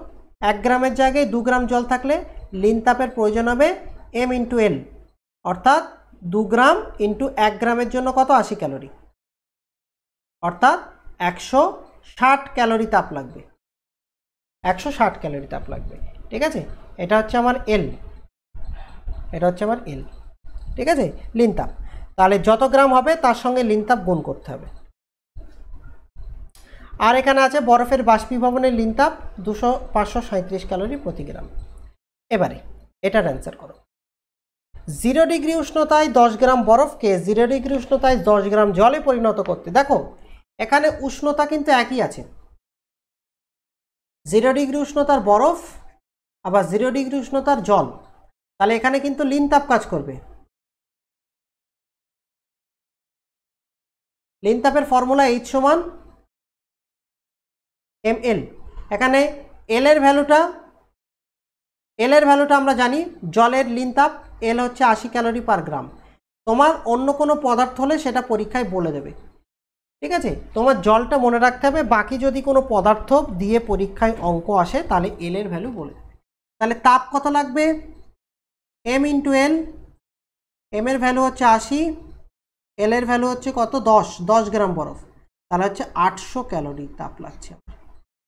এক গ্রামের জায়গায় দু গ্রাম জল থাকলে লিন তাপের প্রয়োজন হবে এম ইন্টু এল অর্থাৎ দু গ্রাম ইন্টু এক গ্রামের জন্য কত আশি ক্যালোরি অর্থাৎ একশো ষাট ক্যালোরি তাপ লাগবে একশো ষাট ক্যালোরি তাপ লাগবে ঠিক আছে এটা হচ্ছে আমার এল এটা হচ্ছে আমার এল ঠিক আছে লিনতাপ তাহলে যত গ্রাম হবে তার সঙ্গে লিনতাপ গুণ করতে হবে আর এখানে আছে বরফের বাষ্পীভবনের লিনতাপ দুশো পাঁচশো সাঁত্রিশ ক্যালোরি প্রতি গ্রাম এবারে এটার অ্যান্সার করো জিরো ডিগ্রি উষ্ণতায় দশ গ্রাম বরফকে জিরো ডিগ্রি উষ্ণতায় দশ গ্রাম জলে পরিণত করতে দেখো এখানে উষ্ণতা কিন্তু একই আছে জিরো ডিগ্রি উষ্ণতার বরফ আবার জিরো ডিগ্রি উষ্ণতার জল তাহলে এখানে কিন্তু লিন তাপ কাজ করবে লিন তাপের ফর্মুলা এইচ সমান এম এল এখানে এল এর ভ্যালুটা এল এর ভ্যালুটা আমরা জানি জলের লিন তাপ এল হচ্ছে আশি ক্যালোরি পার গ্রাম তোমার অন্য কোনো পদার্থ হলে সেটা পরীক্ষায় বলে দেবে ঠিক আছে তোমার জলটা মনে রাখতে হবে বাকি যদি কোনো পদার্থ দিয়ে পরীক্ষায় অঙ্ক আসে তাহলে এল এর ভ্যালু বলে দেবে তাহলে তাপ কত লাগবে এম ইন্টু এল এম এর ভ্যালু হচ্ছে আশি এল এর ভ্যালু হচ্ছে কত দশ দশ গ্রাম বরফ তাহলে হচ্ছে আটশো ক্যালোরি তাপ লাগছে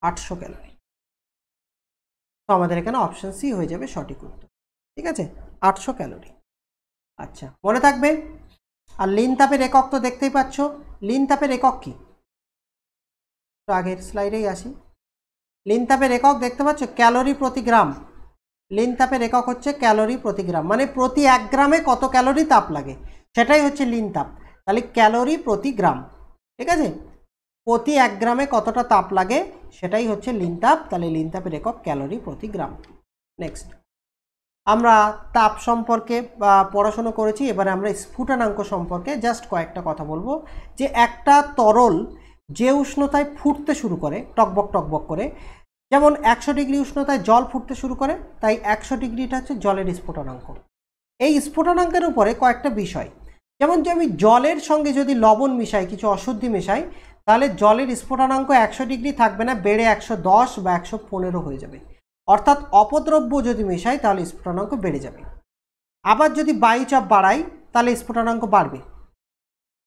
আটশো ক্যালোরি তো আমাদের এখানে অপশান সি হয়ে যাবে সঠিক উত্তর ঠিক আছে আটশো ক্যালোরি আচ্ছা মনে থাকবে আর লিন তাপের একক তো দেখতেই পাচ্ছ লিন তাপের একক কি আগের স্লাইডেই আসি লিন তাপের একক দেখতে পাচ্ছ ক্যালোরি প্রতি গ্রাম লিন তাপের একক হচ্ছে ক্যালোরি প্রতি গ্রাম মানে প্রতি এক গ্রামে কত ক্যালোরি তাপ লাগে সেটাই হচ্ছে লিন তাপ তাহলে ক্যালোরি প্রতি গ্রাম ঠিক আছে প্রতি এক গ্রামে কতটা তাপ লাগে সেটাই হচ্ছে লিন তাপ তাহলে লিন তাপের একক ক্যালোরি প্রতি গ্রাম নেক্সট আমরা তাপ সম্পর্কে পড়াশুনো করেছি এবারে আমরা স্ফুটনাঙ্ক সম্পর্কে জাস্ট কয়েকটা কথা বলবো যে একটা তরল যে উষ্ণতায় ফুটতে শুরু করে টকবক টকবক করে যেমন একশো ডিগ্রি উষ্ণতায় জল ফুটতে শুরু করে তাই একশো ডিগ্রিটা হচ্ছে জলের স্ফুটনাঙ্ক এই স্ফুটনাঙ্কের উপরে কয়েকটা বিষয় যেমন যে আমি জলের সঙ্গে যদি লবণ মিশাই কিছু অশুদ্ধি মেশাই তাহলে জলের স্ফুটনাঙ্ক একশো ডিগ্রি থাকবে না বেড়ে একশো দশ বা একশো পনেরো হয়ে যাবে অর্থাৎ অপদ্রব্য যদি মেশাই তাহলে স্ফুটনাঙ্ক বেড়ে যাবে আবার যদি বায়ুচাপ বাড়াই তাহলে স্ফুটনাঙ্ক বাড়বে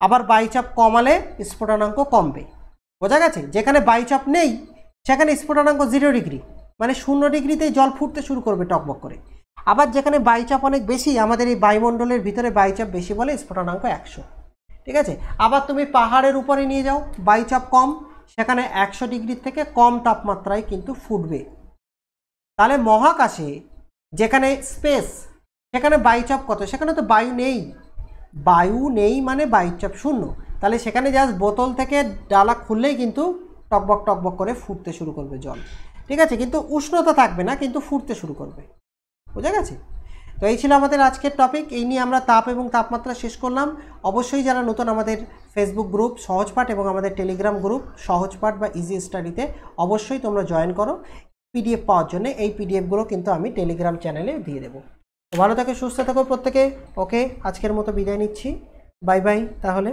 আবার বায়ুচাপ কমালে স্ফুটনাঙ্ক কমবে বোঝা গেছে যেখানে বায়ুচাপ নেই সেখানে স্ফুটনাঙ্ক জিরো ডিগ্রি মানে শূন্য ডিগ্রিতেই জল ফুটতে শুরু করবে টকবক করে আবার যেখানে বায়ুচাপ অনেক বেশি আমাদের এই বায়ুমণ্ডলের ভিতরে বায়ুচাপ বেশি বলে স্ফুটনাঙ্ক একশো ঠিক আছে আবার তুমি পাহাড়ের উপরে নিয়ে যাও বায়ুচাপ কম সেখানে একশো ডিগ্রির থেকে কম তাপমাত্রায় কিন্তু ফুটবে তাহলে মহাকাশে যেখানে স্পেস সেখানে বায়ুচাপ কত সেখানে তো বায়ু নেই বায়ু নেই মানে বায়ুচাপ শূন্য তাহলে সেখানে জাস্ট বোতল থেকে ডালা খুললেই কিন্তু টকবক টকবক করে ফুটতে শুরু করবে জল ঠিক আছে কিন্তু উষ্ণতা থাকবে না কিন্তু ফুটতে শুরু করবে বোঝা গেছে তো এই ছিল আমাদের আজকের টপিক এই নিয়ে আমরা তাপ এবং তাপমাত্রা শেষ করলাম অবশ্যই যারা নতুন আমাদের ফেসবুক গ্রুপ সহজপাঠ এবং আমাদের টেলিগ্রাম গ্রুপ সহজপাঠ বা ইজি স্টাডিতে অবশ্যই তোমরা জয়েন করো পিডিএফ পাওয়ার জন্য এই পিডিএফগুলো কিন্তু আমি টেলিগ্রাম চ্যানেলে দিয়ে দেবো ভালো থাকে সুস্থ থাকো প্রত্যেকে ওকে আজকের মতো বিদায় নিচ্ছি বাই বাই তাহলে